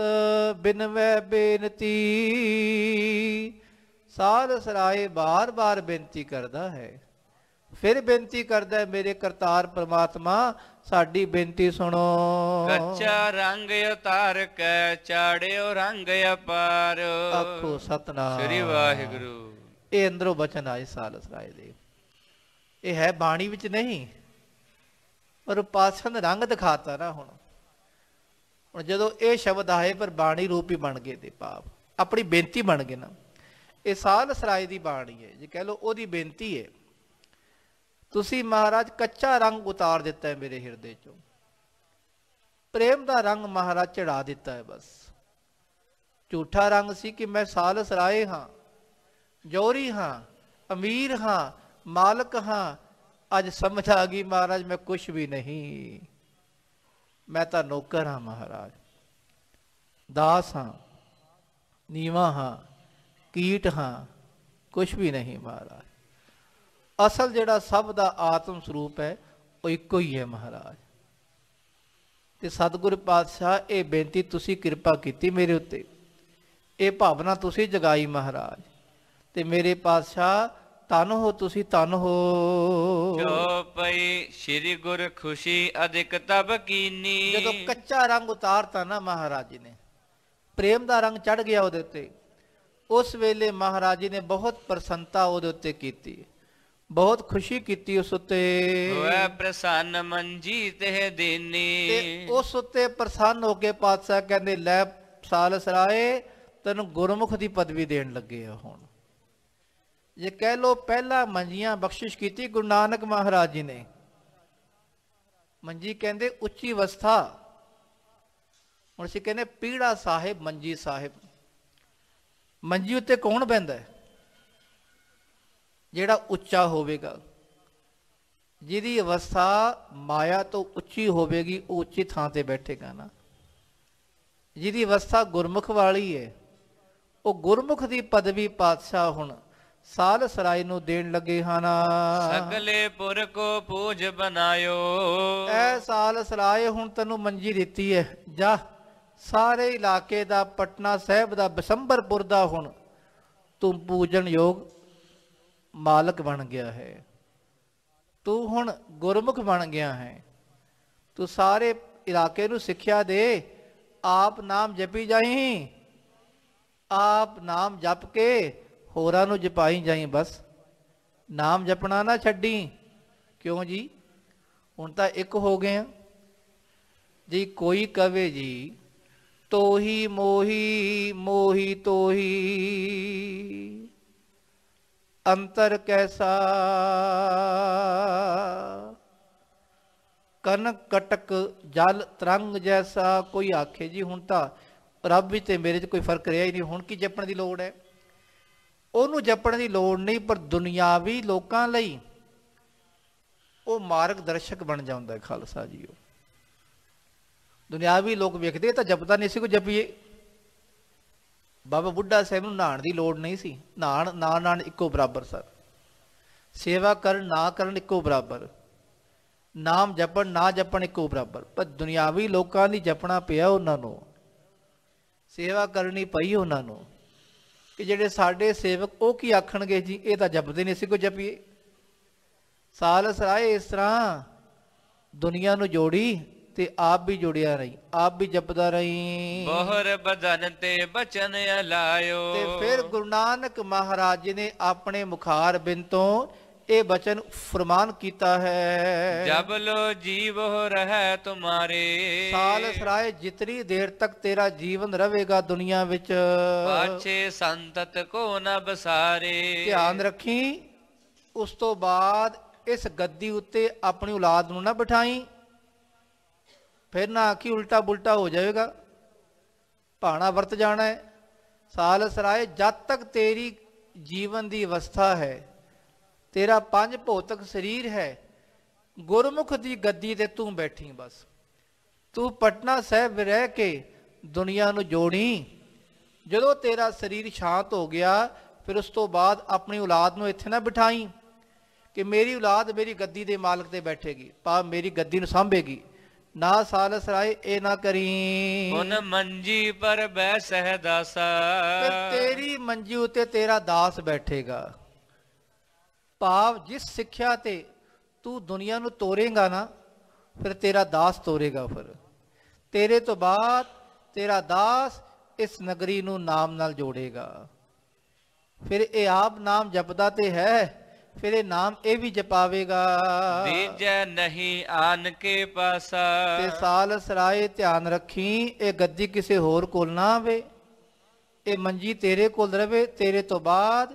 ਬਿਨ ਵਹਿ ਬੇਨਤੀ ਸਾਲਸ ਰਾਏ ਬਾਰ-ਬਾਰ ਬੇਨਤੀ ਕਰਦਾ ਹੈ ਫਿਰ ਬੇਨਤੀ ਕਰਦਾ ਹੈ ਮੇਰੇ ਕਰਤਾਰ ਪ੍ਰਮਾਤਮਾ ਸਾਡੀ ਬੇਨਤੀ ਸੁਣੋ ਕੱਚਾ ਰੰਗ ਉਤਾਰ ਕੇ ਚਾੜਿਓ ਰੰਗ ਅਪਾਰ ਆਖੋ ਸਤਨਾਮ ਸ੍ਰੀ ਵਾਹਿਗੁਰੂ ਇਹ ਅੰਦਰੋਂ ਬਚਨ ਆਏ ਸਾਲਸ ਰਾਏ ਦੇ ਇਹ ਹੈ ਬਾਣੀ ਵਿੱਚ ਨਹੀਂ ਪਰ ਪਾਸਨ ਰੰਗ ਦਿਖਾਤਾ ਨਾ ਹੁਣ ਹੁਣ ਜਦੋਂ ਇਹ ਸ਼ਬਦ ਆਏ ਪਰ ਬਾਣੀ ਰੂਪ ਹੀ ਬਣ ਗਏ ਤੇ ਪਾਪ ਆਪਣੀ ਬੇਨਤੀ ਬਣ ਗਏ ਨਾ ਇਹ ਸਾਲਸ ਰਾਏ ਦੀ ਬਾਣੀ ਹੈ ਜੇ ਕਹਿ ਲੋ ਉਹਦੀ ਬੇਨਤੀ ਹੈ तुसी महाराज कच्चा रंग उतार दिता है मेरे हिरदे चो प्रेम का रंग महाराज चढ़ा दिता है बस झूठा रंग सी कि मैं सालस राय हाँ जोहरी हाँ अमीर हाँ मालक हाँ अज समझ आ गई महाराज मैं कुछ भी नहीं मैं तो नौकर हाँ महाराज दास हाँ नीवा हाँ कीट हाँ कुछ भी नहीं महाराज ਅਸਲ ਜਿਹੜਾ ਸਭ ਦਾ ਆਤਮ ਸਰੂਪ ਹੈ ਉਹ ਇੱਕੋ ਹੀ ਹੈ ਮਹਾਰਾਜ ਤੇ ਸਤਿਗੁਰ ਪਾਤਸ਼ਾਹ ਇਹ ਬੇਨਤੀ ਤੁਸੀਂ ਕਿਰਪਾ ਕੀਤੀ ਮੇਰੇ ਉੱਤੇ ਇਹ ਭਾਵਨਾ ਤੁਸੀਂ ਜਗਾਈ ਮਹਾਰਾਜ ਤੇ ਮੇਰੇ ਪਾਤਸ਼ਾਹ ਤਨ ਹੋ ਤੁਸੀਂ ਤਨ ਹੋ ਜੋ ਪਈ ਸ੍ਰੀ ਗੁਰ ਖੁਸ਼ੀ ਅਧਿਕ ਤਬ ਕੀਨੀ ਜਦੋਂ ਕੱਚਾ ਰੰਗ ਉਤਾਰਤਾ ਨਾ ਮਹਾਰਾਜ ਜੀ ਨੇ ਪ੍ਰੇਮ ਦਾ ਰੰਗ ਚੜ ਗਿਆ ਉਹਦੇ ਉੱਤੇ ਉਸ ਵੇਲੇ ਮਹਾਰਾਜ ਜੀ ਨੇ ਬਹੁਤ ਪ੍ਰਸੰਤਾ ਉਹਦੇ ਉੱਤੇ ਕੀਤੀ ਬਹੁਤ ਖੁਸ਼ੀ ਕੀਤੀ ਉਸ ਉਤੇ ਹੋਇ ਪ੍ਰਸੰਨ ਮੰਜੀ ਤੇ ਦੇਨੀ ਤੇ ਉਸ ਉਤੇ ਪ੍ਰਸੰਨ ਹੋ ਕੇ ਪਾਤਸ਼ਾਹ ਕਹਿੰਦੇ ਲੈ ਸਾਲਸ ਰਾਏ ਤੈਨੂੰ ਗੁਰਮੁਖ ਦੀ ਪਦਵੀ ਦੇਣ ਲੱਗੇ ਆ ਹੁਣ ਜੇ ਕਹਿ ਲੋ ਪਹਿਲਾ ਮੰਜੀਆਂ ਬਖਸ਼ਿਸ਼ ਕੀਤੀ ਗੁਰੂ ਨਾਨਕ ਮਹਾਰਾਜ ਜੀ ਨੇ ਮੰਜੀ ਕਹਿੰਦੇ ਉੱਚੀ ਅਵਸਥਾ ਹੁਣ ਅਸੀਂ ਕਹਿੰਦੇ ਪੀੜਾ ਸਾਹਿਬ ਮੰਜੀ ਸਾਹਿਬ ਮੰਜੀ ਉੱਤੇ ਕੌਣ ਬੈੰਦਾ ਹੈ ਜਿਹੜਾ ਉੱਚਾ ਹੋਵੇਗਾ ਜਿਹਦੀ ਅਵਸਥਾ ਮਾਇਆ ਤੋਂ ਉੱਚੀ ਹੋਵੇਗੀ ਉਹ ਉੱਚੀ ਥਾਂ ਤੇ ਬੈਠੇਗਾ ਨਾ ਜਿਹਦੀ ਅਵਸਥਾ ਗੁਰਮੁਖ ਵਾਲੀ ਹੈ ਉਹ ਗੁਰਮੁਖ ਦੀ ਪਦਵੀ ਪਾਤਸ਼ਾਹ ਹੁਣ ਸਾਲ ਸਰਾਏ ਨੂੰ ਦੇਣ ਲੱਗੇ ਹਨ ਸਗਲੇ ਪੁਰ ਕੋ ਪੂਜ ਬਨਾਇਓ ਐ ਸਾਲ ਸਰਾਏ ਹੁਣ ਤੈਨੂੰ ਮੰਜੀ ਦਿੱਤੀ ਹੈ ਜਾ ਸਾਰੇ ਇਲਾਕੇ ਦਾ ਪਟਨਾ ਸਾਹਿਬ ਦਾ ਬਸੰਬਰਪੁਰ ਦਾ ਹੁਣ ਤੂੰ ਪੂਜਣ ਯੋਗ ਮਾਲਕ ਬਣ ਗਿਆ ਹੈ ਤੂੰ ਹੁਣ ਗੁਰਮੁਖ ਬਣ ਗਿਆ ਹੈ ਤੂੰ ਸਾਰੇ ਇਲਾਕੇ ਨੂੰ ਸਿੱਖਿਆ ਦੇ ਆਪ ਨਾਮ ਜਪੀ ਜਾਈ ਆਪ ਨਾਮ ਜਪ ਕੇ ਹੋਰਾਂ ਨੂੰ ਜਪਾਈ ਜਾਈ ਬਸ ਨਾਮ ਜਪਣਾ ਨਾ ਛੱਡੀ ਕਿਉਂ ਜੀ ਹੁਣ ਤਾਂ ਇੱਕ ਹੋ ਗਏ ਆ ਜੀ ਕੋਈ ਕਵੇ ਜੀ ਤੋਹੀ ਮੋਹੀ ਮੋਹੀ ਤੋਹੀ ਅੰਤਰ ਕੈਸਾ ਕਨ ਕਟਕ ਜਲ ਤਰੰਗ ਜੈਸਾ ਕੋਈ ਆਖੇ ਜੀ ਹੁਣ ਤਾਂ ਰੱਬ ਵੀ ਤੇ ਮੇਰੇ 'ਚ ਕੋਈ ਫਰਕ ਰਿਹਾ ਹੀ ਨਹੀਂ ਹੁਣ ਕੀ ਜਪਣ ਦੀ ਲੋੜ ਹੈ ਉਹਨੂੰ ਜਪਣ ਦੀ ਲੋੜ ਨਹੀਂ ਪਰ ਦੁਨਿਆਵੀ ਲੋਕਾਂ ਲਈ ਉਹ ਮਾਰਗਦਰਸ਼ਕ ਬਣ ਜਾਂਦਾ ਖਾਲਸਾ ਜੀ ਉਹ ਦੁਨਿਆਵੀ ਲੋਕ ਵੇਖਦੇ ਤਾਂ ਜਪਦਾ ਨਹੀਂ ਸੀ ਕੋ ਜਪੀਏ ਬਾਬਾ ਬੁੱਢਾ ਸਾਹਿਬ ਨੂੰ ਨਹਾਣ ਦੀ ਲੋੜ ਨਹੀਂ ਸੀ ਨਹਾਣ ਨਾ ਨਾਣ ਇੱਕੋ ਬਰਾਬਰ ਸਰ ਸੇਵਾ ਕਰਨ ਨਾ ਕਰਨ ਇੱਕੋ ਬਰਾਬਰ ਨਾਮ ਜਪਣ ਨਾ ਜਪਣ ਇੱਕੋ ਬਰਾਬਰ ਪਰ ਦੁਨਿਆਵੀ ਲੋਕਾਂ ਦੀ ਜਪਣਾ ਪਿਆ ਉਹਨਾਂ ਨੂੰ ਸੇਵਾ ਕਰਨੀ ਪਈ ਉਹਨਾਂ ਨੂੰ ਕਿ ਜਿਹੜੇ ਸਾਡੇ ਸੇਵਕ ਉਹ ਕੀ ਆਖਣਗੇ ਜੀ ਇਹ ਤਾਂ ਜਪਦੇ ਨਹੀਂ ਸੀ ਕੋ ਜਪੀਏ ਸਾਲਸ ਰਾਏ ਇਸ ਤਰ੍ਹਾਂ ਦੁਨੀਆ ਨੂੰ ਜੋੜੀ ਤੇ ਆਪ ਵੀ ਜੁੜਿਆ ਰਹੀ ਆਪ ਵੀ ਜਪਦਾ ਰਹੀ ਬਹਰ ਬਦਨ ਤੇ ਬਚਨ ਅਲਾਇਓ ਤੇ ਫਿਰ ਗੁਰੂ ਨਾਨਕ ਮਹਾਰਾਜ ਜੀ ਨੇ ਆਪਣੇ ਮੁਖਾਰ ਬਿੰਦ ਤੋਂ ਇਹ ਬਚਨ ਫਰਮਾਨ ਕੀਤਾ ਹੈ ਜਬ ਲੋ ਜੀਵ ਹੋ ਰਹਾ ਤੁਮਾਰੇ ਸਾਲ ਸਰਾਏ ਜਿਤਨੀ ਦੇਰ ਤੱਕ ਤੇਰਾ ਜੀਵਨ ਰਹੇਗਾ ਦੁਨੀਆ ਵਿੱਚ ਬਾਛੇ ਸੰਤਤ ਕੋ ਨਾ ਬਸਾਰੇ ਧਿਆਨ ਰੱਖੀ ਉਸ ਤੋਂ ਬਾਅਦ ਇਸ ਗੱਦੀ ਉੱਤੇ ਆਪਣੀ ਔਲਾਦ ਨੂੰ ਨਾ ਬਿਠਾਈ ਫਿਰ ਨਾ ਆਖੀ ਉਲਟਾ ਬੁਲਟਾ ਹੋ ਜਾਏਗਾ ਭਾਣਾ ਵਰਤ ਜਾਣਾ ਹੈ ਸਾਲ ਸਰਾਏ ਜਦ ਤੱਕ ਤੇਰੀ ਜੀਵਨ ਦੀ ਅਵਸਥਾ ਹੈ ਤੇਰਾ ਪੰਜ ਭੌਤਿਕ ਸਰੀਰ ਹੈ ਗੁਰਮੁਖ ਦੀ ਗੱਦੀ ਤੇ ਤੂੰ ਬੈਠੀ ਬਸ ਤੂੰ ਪਟਨਾ ਸਾਹਿਬ ਰਹਿ ਕੇ ਦੁਨੀਆ ਨੂੰ ਜੋੜੀ ਜਦੋਂ ਤੇਰਾ ਸਰੀਰ ਸ਼ਾਂਤ ਹੋ ਗਿਆ ਫਿਰ ਉਸ ਤੋਂ ਬਾਅਦ ਆਪਣੀ ਔਲਾਦ ਨੂੰ ਇੱਥੇ ਨਾ ਬਿਠਾਈ ਕਿ ਮੇਰੀ ਔਲਾਦ ਮੇਰੀ ਗੱਦੀ ਦੇ ਮਾਲਕ ਤੇ ਬੈਠੇਗੀ ਪਾ ਮੇਰੀ ਗੱਦੀ ਨੂੰ ਸੰਭੇਗੀ ਨਾ ਸਾਲਸ ਰਾਏ ਇਹ ਨਾ ਕਰੀ ਹੁਣ ਮੰਜੀ ਪਰ ਬੈ ਦਾਸਾ ਤੇਰੀ ਮੰਜੀ ਉਤੇ ਤੇਰਾ ਦਾਸ ਬੈਠੇਗਾ ਭਾਵ ਜਿਸ ਸਿੱਖਿਆ ਤੇ ਤੂੰ ਦੁਨੀਆ ਨੂੰ ਤੋਰੇਗਾ ਨਾ ਫਿਰ ਤੇਰਾ ਦਾਸ ਤੋਰੇਗਾ ਫਿਰ ਤੇਰੇ ਤੋਂ ਬਾਅਦ ਤੇਰਾ ਦਾਸ ਇਸ ਨਗਰੀ ਨੂੰ ਨਾਮ ਨਾਲ ਜੋੜੇਗਾ ਫਿਰ ਇਹ ਆਪ ਨਾਮ ਜਪਦਾ ਤੇ ਹੈ ਫਿਰ ਇਹ ਨਾਮ ਇਹ ਵੀ ਜਪਾਵੇਗਾ ਦੀਜੈ ਨਹੀਂ ਆਨ ਕੇ ਪਾਸਾ ਤੇ ਸਾਲ ਸਰਾਏ ਧਿਆਨ ਰੱਖੀ ਇਹ ਗੱਦੀ ਕਿਸੇ ਹੋਰ ਕੋਲ ਨਾ ਆਵੇ ਇਹ ਮੰਜੀ ਤੇਰੇ ਕੋਲ ਰਵੇ ਤੇਰੇ ਤੋਂ ਬਾਅਦ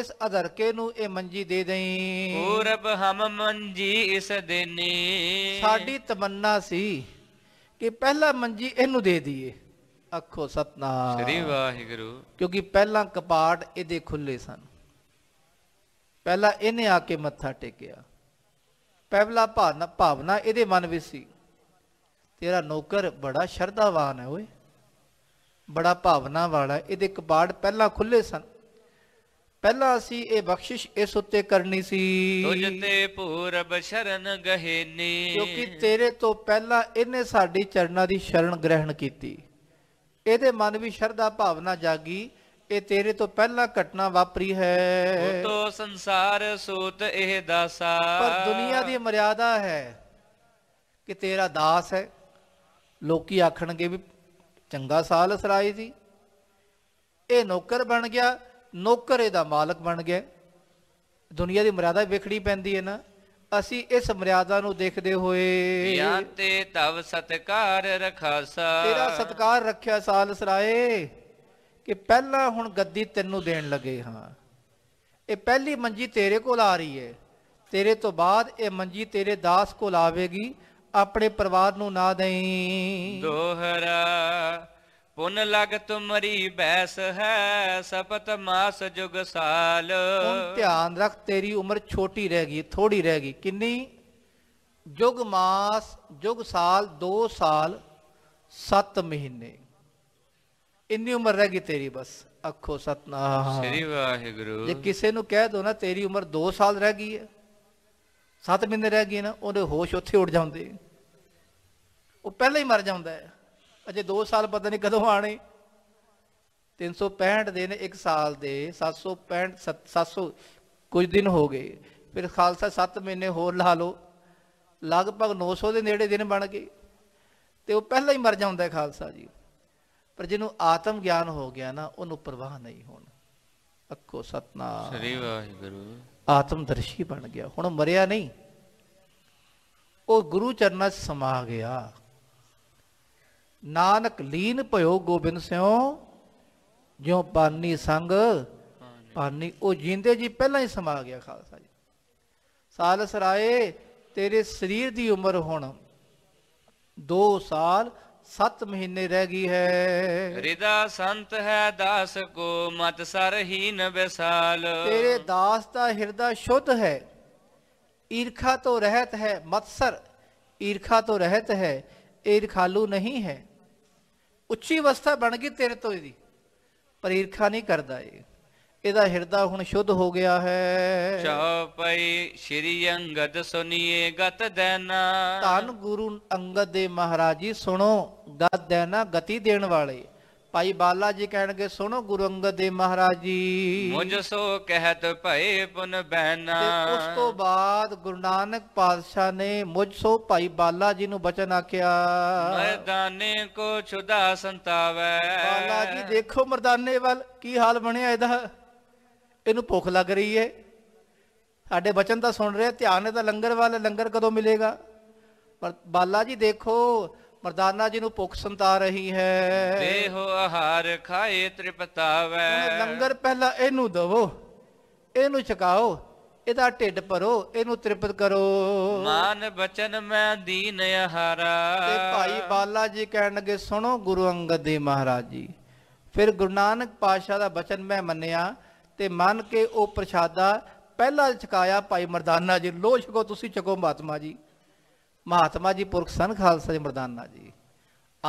ਇਸ ਅਧਰਕੇ ਨੂੰ ਇਹ ਮੰਜੀ ਦੇ ਦੇਈ ਪੂਰਬ ਹਮ ਮੰਜੀ ਇਸ ਦੇਨੀ ਸਾਡੀ ਤਮੰਨਾ ਸੀ ਕਿ ਪਹਿਲਾ ਮੰਜੀ ਇਹਨੂੰ ਦੇ ਦਈਏ ਅੱਖੋ ਸਤਨਾਮ ਸ੍ਰੀ ਵਾਹਿਗੁਰੂ ਕਿਉਂਕਿ ਪਹਿਲਾਂ ਕਪਾਟ ਇਹਦੇ ਖੁੱਲੇ ਸਨ ਪਹਿਲਾਂ ਇਹਨੇ ਆ ਕੇ ਮੱਥਾ ਟੇਕਿਆ ਪਹਿਲਾ ਭਾਵਨਾ ਇਹਦੇ ਮਨ ਵਿੱਚ ਸੀ ਤੇਰਾ ਨੌਕਰ ਬੜਾ ਸ਼ਰਧਾਵਾਨ ਹੈ ਓਏ ਬੜਾ ਭਾਵਨਾ ਵਾਲਾ ਇਹਦੇ ਕਬਾੜ ਪਹਿਲਾਂ ਖੁੱਲੇ ਸਨ ਪਹਿਲਾਂ ਅਸੀਂ ਇਹ ਬਖਸ਼ਿਸ਼ ਇਸ ਉੱਤੇ ਕਰਨੀ ਸੀ ਤੁਝ ਤੇ ਪੂਰਬ ਸ਼ਰਨ ਗਹੇਨੀ ਕਿਉਂਕਿ ਤੇਰੇ ਤੋਂ ਪਹਿਲਾਂ ਇਹਨੇ ਸਾਡੀ ਚਰਨਾਂ ਦੀ ਸ਼ਰਨ ਗ੍ਰਹਿਣ ਕੀਤੀ ਇਹਦੇ ਮਨ ਵਿੱਚ ਸ਼ਰਧਾ ਭਾਵਨਾ ਜਾਗੀ ਇਹ ਤੇਰੇ ਤੋਂ ਪਹਿਲਾਂ ਘਟਨਾ ਵਾਪਰੀ ਹੈ ਉਤੋ ਸੰਸਾਰ ਸੂਤ ਇਹ ਦਾਸਾ ਪਰ ਦੁਨੀਆ ਦੀ ਮਰਿਆਦਾ ਹੈ ਕਿ ਤੇਰਾ ਦਾਸ ਹੈ ਲੋਕੀ ਆਖਣਗੇ ਵੀ ਚੰਗਾ ਸਾਲ ਸਰਾਈ ਸੀ ਇਹ ਨੌਕਰ ਬਣ ਗਿਆ ਨੌਕਰ ਇਹਦਾ ਮਾਲਕ ਬਣ ਗਿਆ ਦੁਨੀਆ ਦੀ ਮਰਿਆਦਾ ਵਿਖੜੀ ਪੈਂਦੀ ਹੈ ਨਾ ਅਸੀਂ ਇਸ ਮਰਿਆਦਾ ਨੂੰ ਦੇਖਦੇ ਹੋਏ ਯਾਤੇ ਤੇ ਤਵ ਸਤਕਾਰ ਰਖਾਸਾ ਤੇਰਾ ਸਤਕਾਰ ਰੱਖਿਆ ਸਾਲ ਸਰਾਏ ਕਿ ਪਹਿਲਾਂ ਹੁਣ ਗੱਦੀ ਤੈਨੂੰ ਦੇਣ ਲੱਗੇ ਹਾਂ ਇਹ ਪਹਿਲੀ ਮੰਜੀ ਤੇਰੇ ਕੋਲ ਆ ਰਹੀ ਹੈ ਤੇਰੇ ਤੋਂ ਬਾਅਦ ਇਹ ਮੰਜੀ ਤੇਰੇ ਦਾਸ ਕੋਲ ਆਵੇਗੀ ਆਪਣੇ ਪਰਿਵਾਰ ਨੂੰ ਨਾ ਦੇਈ ਦੋਹਰਾ ਪੁਨ ਲਗ ਤੁਮਰੀ ਬੈਸ ਹੈ ਸਪਤ ਮਾਸ ਜੁਗ ਸਾਲ ਹੁਣ ਧਿਆਨ ਰੱਖ ਤੇਰੀ ਉਮਰ ਛੋਟੀ ਰਹਿ ਗਈ ਥੋੜੀ ਰਹਿ ਗਈ ਕਿੰਨੀ ਜੁਗ ਮਾਸ ਜੁਗ ਸਾਲ 2 ਸਾਲ 7 ਮਹੀਨੇ ਇੰਨੀ ਉਮਰ ਰਹਿ ਗਈ ਤੇਰੀ ਬਸ ਅੱਖੋ ਸਤਨਾਮ ਸ੍ਰੀ ਵਾਹਿਗੁਰੂ ਜੇ ਕਿਸੇ ਨੂੰ ਕਹਿ ਦੋ ਨਾ ਤੇਰੀ ਉਮਰ 2 ਸਾਲ ਰਹਿ ਗਈ ਹੈ 7 ਮਹੀਨੇ ਰਹਿ ਗਏ ਨਾ ਉਹਦੇ ਹੋਸ਼ ਉੱਥੇ ਉੱਡ ਜਾਂਦੇ ਉਹ ਪਹਿਲਾਂ ਹੀ ਮਰ ਜਾਂਦਾ ਹੈ ਅਜੇ 2 ਸਾਲ ਪਤਾ ਨਹੀਂ ਕਦੋਂ ਆਣੇ 365 ਦਿਨ ਇੱਕ ਸਾਲ ਦੇ 765 700 ਕੁਝ ਦਿਨ ਹੋ ਗਏ ਫਿਰ ਖਾਲਸਾ 7 ਮਹੀਨੇ ਹੋਰ ਲਾ ਲਓ ਲਗਭਗ 900 ਦੇ ਨੇੜੇ ਦਿਨ ਬਣ ਗਏ ਤੇ ਉਹ ਪਹਿਲਾਂ ਹੀ ਮਰ ਜਾਂਦਾ ਖਾਲਸਾ ਜੀ ਪਰ ਜਿਹਨੂੰ ਆਤਮ ਗਿਆਨ ਹੋ ਗਿਆ ਨਾ ਉਹਨੂੰ ਪਰਵਾਹ ਨਹੀਂ ਹੋਣ ਅੱਖੋ ਸਤਨਾ ਸ੍ਰੀ ਵਾਹਿਗੁਰੂ ਆਤਮ ਦਰਸ਼ੀ ਬਣ ਗਿਆ ਹੁਣ ਮਰਿਆ ਨਹੀਂ ਉਹ ਗੁਰੂ ਚਰਨਾਂ 'ਚ ਸਮਾ ਗਿਆ ਨਾਨਕ ਲੀਨ ਭਇਓ ਗੋਬਿੰਦ ਸਿਓ ਜਿਉ ਪਾਨੀ ਸੰਗ ਪਾਨੀ ਉਹ ਜਿੰਦੇ ਜੀ ਪਹਿਲਾਂ ਹੀ ਸਮਾ ਗਿਆ ਖਾਲਸਾ ਜੀ ਸਾਲ ਸਰਾਏ ਤੇਰੇ ਸਰੀਰ ਦੀ ਉਮਰ ਹੁਣ 2 ਸਾਲ 7 ਮਹੀਨੇ ਰਹਿ ਗਈ ਹੈ ਰਿਦਾ ਸੰਤ ਹੈ ਦਾਸ ਕੋ ਮਤ ਸਰਹੀਨ ਵਿਸਾਲ ਤੇਰੇ ਦਾਸ ਦਾ ਹਿਰਦਾ ਸ਼ੁੱਧ ਹੈ ਈਰਖਾ ਤੋਂ ਰਹਿਤ ਹੈ ਮਤਸਰ ਈਰਖਾ ਤੋਂ ਰਹਿਤ ਹੈ ਈਰਖਾਲੂ ਨਹੀਂ ਹੈ ਉੱਚੀ ਅਵਸਥਾ ਬਣ ਗਈ ਤੇਰੇ ਤੋਂ ਇਹਦੀ ਪਰ ਈਰਖਾ ਨਹੀਂ ਕਰਦਾ ਇਹ ਇਹਦਾ ਹਿਰਦਾ ਹੁਣ ਸ਼ੁੱਧ ਹੋ ਗਿਆ ਹੈ ਚਉਪਈ ਸ਼੍ਰੀ ਅੰਗਦ ਸੁਣੀਏ ਗਤ ਦੇਨਾ ਧੰ ਗੁਰੂ ਅੰਗਦ ਦੇ ਮਹਾਰਾਜ ਜੀ ਸੁਣੋ ਗਤ ਦੇਨਾ ਗਤੀ ਦੇਣ ਵਾਲੇ ਭਾਈ ਬਾਲਾ ਜੀ ਕਹਿਣਗੇ ਸੁਣੋ ਗੁਰੂ ਅੰਗਦ ਦੇ ਮਹਾਰਾਜ ਜੀ ਮੁਝ ਸੋ ਕਹਿਤ ਭਏ ਪੁਨ ਬਹਿਨਾ ਉਸ ਤੋਂ ਬਾਅਦ ਗੁਰੂ ਨਾਨਕ ਪਾਤਸ਼ਾਹ ਨੇ ਮੁਝ ਸੋ ਭਾਈ ਬਾਲਾ ਜੀ ਨੂੰ ਬਚਨ ਆਖਿਆ ਮਰਦਾਨੇ ਕੋ ਛੁਦਾ ਸੰਤਾਵੇ ਬਾਲਾ ਜੀ ਦੇਖੋ ਮਰਦਾਨੇ ਵੱਲ ਕੀ ਹਾਲ ਬਣਿਆ ਇਹਦਾ ਇਹਨੂੰ ਭੁੱਖ ਲੱਗ ਰਹੀ ਏ ਸਾਡੇ ਬਚਨ ਤਾਂ ਸੁਣ ਰਿਹਾ ਧਿਆਨ ਇਹਦਾ ਲੰਗਰ ਵਾਲਾ ਲੰਗਰ ਕਦੋਂ ਮਿਲੇਗਾ ਪਰ ਬਾਲਾ ਜੀ ਦੇਖੋ ਮਰਦਾਨਾ ਜੀ ਨੂੰ ਭੁੱਖ ਸੰਤਾ ਰਹੀ ਹੈ ਦੇਹੋ ਆਹਾਰ ਖਾਏ ਤ੍ਰਿਪਤਾਵੇ ਲੰਗਰ ਪਹਿਲਾਂ ਇਹਨੂੰ ਦਵੋ ਇਹਨੂੰ ਛਕਾਓ ਇਹਦਾ ਢਿੱਡ ਭਰੋ ਇਹਨੂੰ ਤ੍ਰਿਪਤ ਕਰੋ ਮਾਨ ਬਚਨ ਮੈਂ ਦੀਨ ਆਹਾਰਾ ਤੇ ਭਾਈ ਬਾਲਾ ਜੀ ਕਹਿਣ ਲੱਗੇ ਸੁਣੋ ਗੁਰੂ ਅੰਗਦ ਦੇ ਮਹਾਰਾਜ ਜੀ ਫਿਰ ਗੁਰੂ ਨਾਨਕ ਪਾਤਸ਼ਾਹ ਦਾ ਬਚਨ ਮੈਂ ਮੰਨਿਆ ਤੇ ਮੰਨ ਕੇ ਉਹ ਪ੍ਰਸ਼ਾਦਾ ਪਹਿਲਾ ਛਕਾਇਆ ਭਾਈ ਮਰਦਾਨਾ ਜੀ ਲੋ ਛਕੋ ਤੁਸੀਂ ਛਕੋ ਮਹਾਤਮਾ ਜੀ ਮਹਾਤਮਾ ਜੀ ਪੁਰਖ ਸਨ ਖਾਲਸਾ ਜੀ ਮਰਦਾਨਾ ਜੀ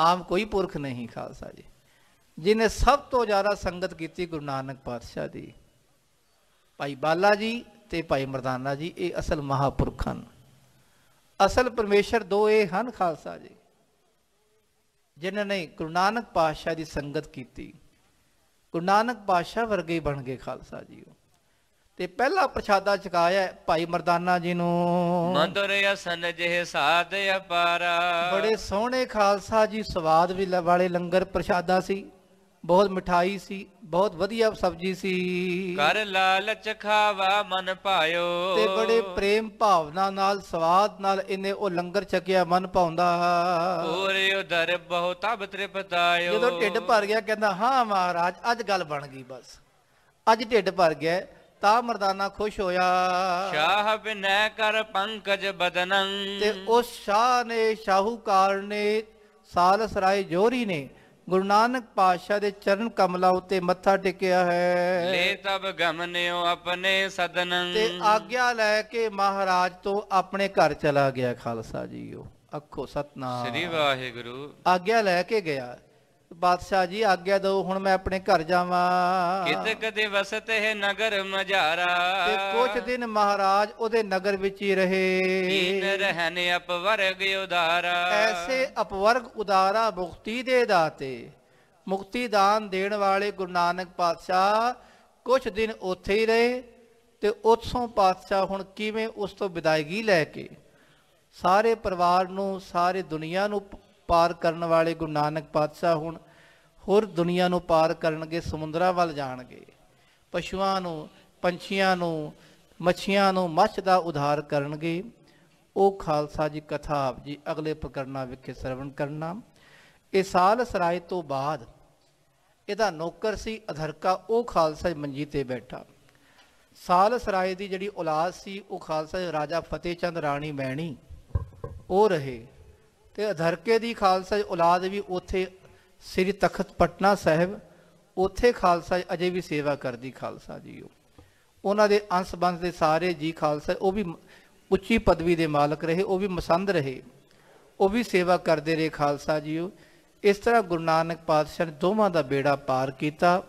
ਆਮ ਕੋਈ ਪੁਰਖ ਨਹੀਂ ਖਾਲਸਾ ਜੀ ਜਿਨੇ ਸਭ ਤੋਂ ਜ਼ਿਆਦਾ ਸੰਗਤ ਕੀਤੀ ਗੁਰੂ ਨਾਨਕ ਪਾਤਸ਼ਾਹ ਦੀ ਭਾਈ ਬਾਲਾ ਜੀ ਤੇ ਭਾਈ ਮਰਦਾਨਾ ਜੀ ਇਹ ਅਸਲ ਮਹਾਪੁਰਖ ਹਨ ਅਸਲ ਪਰਮੇਸ਼ਰ ਦੋ ਇਹ ਹਨ ਖਾਲਸਾ ਜੀ ਜਿਨ੍ਹਾਂ ਨੇ ਗੁਰੂ ਨਾਨਕ ਪਾਤਸ਼ਾਹ ਦੀ ਸੰਗਤ ਕੀਤੀ ਗੁਰੂ ਨਾਨਕ ਪਾਤਸ਼ਾਹ ਵਰਗੇ ਬਣ ਗਏ ਖਾਲਸਾ ਜੀ ਤੇ ਪਹਿਲਾ ਪ੍ਰਸ਼ਾਦਾ ਚਕਾਇਆ ਭਾਈ ਮਰਦਾਨਾ ਜੀ ਨੂੰ ਮੰਦਰ ਅਸਨ ਜਿਹ ਸਾਧ ਅਪਾਰਾ ਬੜੇ ਸੋਹਣੇ ਖਾਲਸਾ ਜੀ ਸਵਾਦ ਵੀ ਵਾਲੇ ਲੰਗਰ ਪ੍ਰਸ਼ਾਦਾ ਸੀ ਬਹੁਤ ਮਠਾਈ ਸੀ ਬਹੁਤ ਵਧੀਆ ਸਬਜੀ ਸੀ ਕਰ ਲਾਲਚ ਖਾਵਾ ਮਨ ਪਾਇਓ ਤੇ ਬੜੇ ਪ੍ਰੇਮ ਭਾਵਨਾ ਨਾਲ ਸਵਾਦ ਨਾਲ ਇਹਨੇ ਉਹ ਲੰਗਰ ਚੱਕਿਆ ਮਨ ਪਾਉਂਦਾ ਪੂਰੇ ਬਹੁਤ ਬਹੁਤਾ ਬਤ੍ਰਿਪਤਾਇਓ ਜਦੋਂ ਢਿੱਡ ਭਰ ਗਿਆ ਕਹਿੰਦਾ ਹਾਂ ਮਹਾਰਾਜ ਅੱਜ ਗੱਲ ਬਣ ਗਈ ਬਸ ਅੱਜ ਢਿੱਡ ਭਰ ਗਿਆ ਤਾ ਮਰਦਾਨਾ ਖੁਸ਼ ਹੋਇਆ ਸ਼ਾਹ ਬਿਨੈ ਕਰ ਪੰਕਜ ਬਦਨੰ ਤੇ ਉਸ ਸ਼ਾਹ ਨੇ ਸ਼ਾਹੂਕਾਰ ਨੇ ਸਾਲਸ ਰਾਏ ਜੋਰੀ ਨੇ ਗੁਰੂ ਨਾਨਕ ਪਾਤਸ਼ਾਹ ਦੇ ਚਰਨ ਕਮਲਾ ਉਤੇ ਮੱਥਾ ਟੇਕਿਆ ਹੈ ਲੈ ਤਬ ਗਮਨਿਓ ਆਪਣੇ ਸਦਨ ਤੇ ਆਗਿਆ ਲੈ ਕੇ ਮਹਾਰਾਜ ਤੋਂ ਆਪਣੇ ਘਰ ਚਲਾ ਗਿਆ ਖਾਲਸਾ ਜੀਓ ਅੱਖੋ ਸਤਨਾਮ ਸ੍ਰੀ ਵਾਹਿਗੁਰੂ ਆਗਿਆ ਲੈ ਕੇ ਗਿਆ ਬਾਦਸ਼ਾਹ ਜੀ ਆਗਿਆ ਦਿਓ ਹੁਣ ਮੈਂ ਆਪਣੇ ਘਰ ਜਾਵਾਂ ਕਿਤਕ ਦਿਵਸਤ ਹੈ ਨਗਰ ਮਜਾਰਾ ਤੇ ਕੁਝ ਦਿਨ ਮਹਾਰਾਜ ਉਹਦੇ ਨਗਰ ਵਿੱਚ ਹੀ ਰਹੇ ਕੀਨ ਰਹਿਨ ਅਪਵਰਗ ਉਦਾਰਾ ਐਸੇ ਅਪਵਰਗ ਉਦਾਰਾ ਮੁਕਤੀ ਦੇ ਦਾਤੇ ਮੁਕਤੀ ਦਾਨ ਦੇਣ ਵਾਲੇ ਗੁਰੂ ਨਾਨਕ ਪਾਤਸ਼ਾਹ ਕੁਝ ਦਿਨ ਉੱਥੇ ਹੀ ਰਹੇ ਤੇ ਉਥੋਂ ਪਾਤਸ਼ਾਹ ਹੁਣ ਕਿਵੇਂ ਉਸ ਤੋਂ ਵਿਦਾਇਗੀ ਲੈ ਕੇ ਸਾਰੇ ਪਰਿਵਾਰ ਨੂੰ ਸਾਰੇ ਦੁਨੀਆ ਨੂੰ ਪਾਰ ਕਰਨ ਵਾਲੇ ਗੁਰੂ ਨਾਨਕ ਪਾਤਸ਼ਾਹ ਹੁਣ ਹੋਰ ਦੁਨੀਆ ਨੂੰ ਪਾਰ ਕਰਨਗੇ ਸਮੁੰਦਰਾਂ ਵੱਲ ਜਾਣਗੇ ਪਸ਼ੂਆਂ ਨੂੰ ਪੰਛੀਆਂ ਨੂੰ ਮੱਛੀਆਂ ਨੂੰ ਮੱਛ ਦਾ ਉਧਾਰ ਕਰਨਗੇ ਉਹ ਖਾਲਸਾ ਜੀ ਕਥਾ ਆਪ ਜੀ ਅਗਲੇ ਪ੍ਰਕਰਣਾ ਵਿਖੇ ਸਰਵਣ ਕਰਨਾ ਇਹ ਸਾਲ ਸਰਾਇ ਤੋਂ ਬਾਅਦ ਇਹਦਾ ਨੌਕਰ ਸੀ ਅਧਰਕਾ ਉਹ ਖਾਲਸਾ ਮੰਜੀ ਤੇ ਬੈਠਾ ਸਾਲ ਸਰਾਇ ਦੀ ਜਿਹੜੀ ਔਲਾਦ ਸੀ ਉਹ ਖਾਲਸਾ ਰਾਜਾ ਫਤਿਹ ਚੰਦ ਰਾਣੀ ਮੈਣੀ ਉਹ ਰਹੇ ਤੇ ਅਧਰਕੇ ਦੀ ਖਾਲਸਾ ਔਲਾਦ ਵੀ ਉਥੇ ਸ੍ਰੀ ਤਖਤ ਪਟਨਾ ਸਾਹਿਬ ਉਥੇ ਖਾਲਸਾ ਅਜੇ ਵੀ ਸੇਵਾ ਕਰਦੀ ਖਾਲਸਾ ਜੀ ਉਹ ਉਹਨਾਂ ਦੇ ਅੰਸ ਬੰਸ ਦੇ ਸਾਰੇ ਜੀ ਖਾਲਸਾ ਉਹ ਵੀ ਉੱਚੀ ਪਦਵੀ ਦੇ ਮਾਲਕ ਰਹੇ ਉਹ ਵੀ ਮਸੰਦ ਰਹੇ ਉਹ ਵੀ ਸੇਵਾ ਕਰਦੇ ਰਹੇ ਖਾਲਸਾ ਜੀ ਉਹ ਇਸ ਤਰ੍ਹਾਂ ਗੁਰੂ ਨਾਨਕ ਪਾਤਸ਼ਾਹ ਨੇ ਦੋਵਾਂ ਦਾ ਬੇੜਾ ਪਾਰ ਕੀਤਾ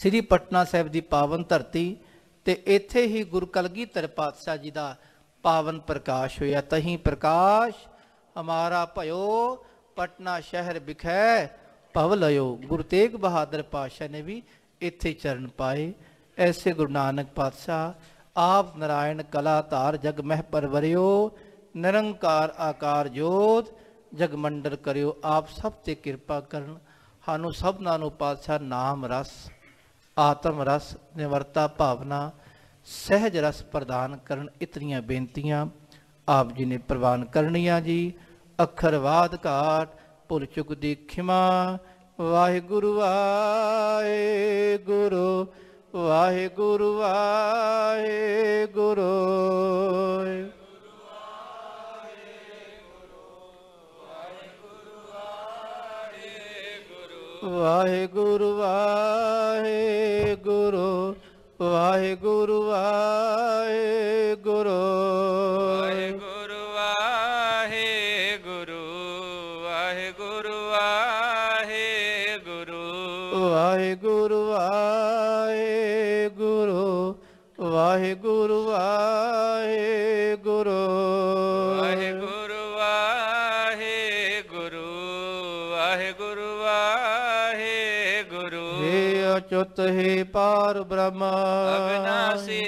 ਸ੍ਰੀ ਪਟਨਾ ਸਾਹਿਬ ਦੀ ਪਾਵਨ ਧਰਤੀ ਤੇ ਇੱਥੇ ਹੀ ਗੁਰੂ ਕਲਗੀਧਰ ਪਾਤਸ਼ਾਹ ਜੀ ਦਾ ਪਾਵਨ ਪ੍ਰਕਾਸ਼ ਹੋਇਆ ਤਹੀਂ ਪ੍ਰਕਾਸ਼ ਹਮਾਰਾ ਭਇਓ ਪਟਨਾ ਸ਼ਹਿਰ ਵਿਖੇ ਭਵ ਲਿਓ ਗੁਰੂ ਤੇਗ ਬਹਾਦਰ ਪਾਤਸ਼ਾਹ ਨੇ ਵੀ ਇੱਥੇ ਚਰਨ ਪਾਏ ਐਸੇ ਗੁਰੂ ਨਾਨਕ ਪਾਤਸ਼ਾਹ ਆਪ ਨਰਾਇਣ ਕਲਾ ਧਾਰ ਜਗ ਮਹਿ ਪਰਵਰਿਓ ਨਿਰੰਕਾਰ ਆਕਾਰ ਜੋਤ ਜਗ ਮੰਡਲ ਕਰਿਓ ਆਪ ਸਭ ਤੇ ਕਿਰਪਾ ਕਰਨ ਸਾਨੂੰ ਸਭਨਾਂ ਨੂੰ ਪਾਤਸ਼ਾਹ ਨਾਮ ਰਸ ਆਤਮ ਰਸ ਨਿਵਰਤਾ ਭਾਵਨਾ ਸਹਿਜ ਰਸ ਪ੍ਰਦਾਨ ਕਰਨ ਇਤਨੀਆਂ ਬੇਨਤੀਆਂ ਆਪ ਜੀ ਨੇ ਪ੍ਰਵਾਨ ਕਰਨੀਆਂ ਜੀ ਅਖਰਵਾਦ ਘਾਟ ਚੁਕ ਦੀ ਖਿਮਾ ਵਾਹਿਗੁਰੂ ਵਾਹਿਗੁਰੂ ਵਾਹਿਗੁਰੂ ਵਾਹਿਗੁਰੂ ਵਾਹਿਗੁਰੂ ਵਾਹਿਗੁਰੂ ਵਾਹਿਗੁਰੂ ਵਾਹਿਗੁਰੂ ਹੈ ਪਾਰ ਬ੍ਰਹਮ ਅਬਿਨਾਸੀ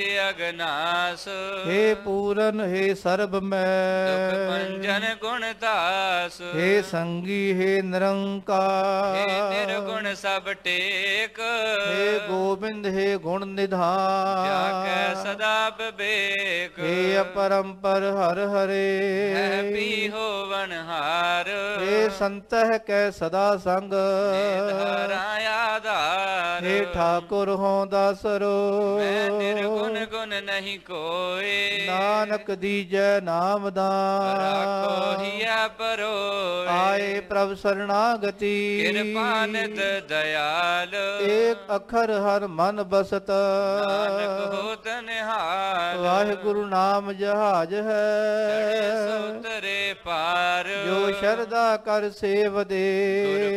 ਨਾਸ हे ਪੂਰਨ हे ਸਰਬ ਮੈਂ ਦੁਖ ਪੰਜਨ ਗੁਣ ਦਾਸ हे ਸੰਗੀ हे ਨਿਰੰਕਾਰ हे ਨਿਰਗੁਣ ਸਭ ਟੇਕ हे ਗੋਬਿੰਦ हे ਗੁਣ ਨਿਧਾਨ ਕਿਆ ਕੈ ਸਦਾ ਬਿਵੇਕ हे ਅਪਰੰਪਰ ਹਰ ਹਰੇ ਹੈ ਪੀ ਹੋਵਨ ਹਾਰ हे ਸੰਤਹ ਕੈ ਸਦਾ ਸੰਗ ਧਾਰਾਇਆ ਆਧਾਰ हे ਠਾਕੁਰ ਹੋਂ ਦਸਰੋ ਮੈਂ ਨਿਰਗੁਣ ਗੁਣ ਨਹੀਂ ਕੋਏ ਨਾਨਕ ਦੀਜੈ ਨਾਮ ਦਾ ਰਾਖੋ ਪਰੋਏ ਆਏ ਪ੍ਰਭ ਸਰਣਾਗਤੀ ਕਿਰਪਾ ਨਿਤ ਦਇਆਲ ਏਕ ਅਖਰ ਹਰ ਮਨ ਬਸਤ ਨਾਨਕ ਹੋਤ ਨਿਹਾਲ ਵਾਹਿਗੁਰੂ ਨਾਮ ਜਹਾਜ ਹੈ ਸੋਤਰੇ ਪਾਰ ਜੋ ਸ਼ਰਧਾ ਕਰ ਸੇਵ ਦੇ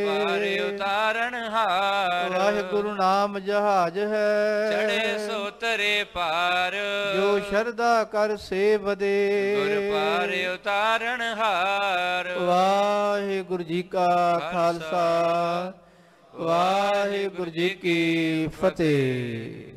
ਪਾਰੇ ਉਤਾਰਨ ਹਾਰ ਵਾਹਿਗੁਰੂ ਨਾਮ ਜਹਾਜ ਹੈ ਚੜੇ ਸੋਤਰੇ ਪਾਰ ਕਰ ਜੋ ਸ਼ਰਧਾ ਕਰ ਸੇਵਦੇ ਗੁਰ ਪਾਰ ਉਤਾਰਨ ਹਾਰ ਵਾਹਿਗੁਰੂ ਜੀ ਕਾ ਖਾਲਸਾ ਵਾਹਿਗੁਰੂ ਜੀ ਕੀ ਫਤਿਹ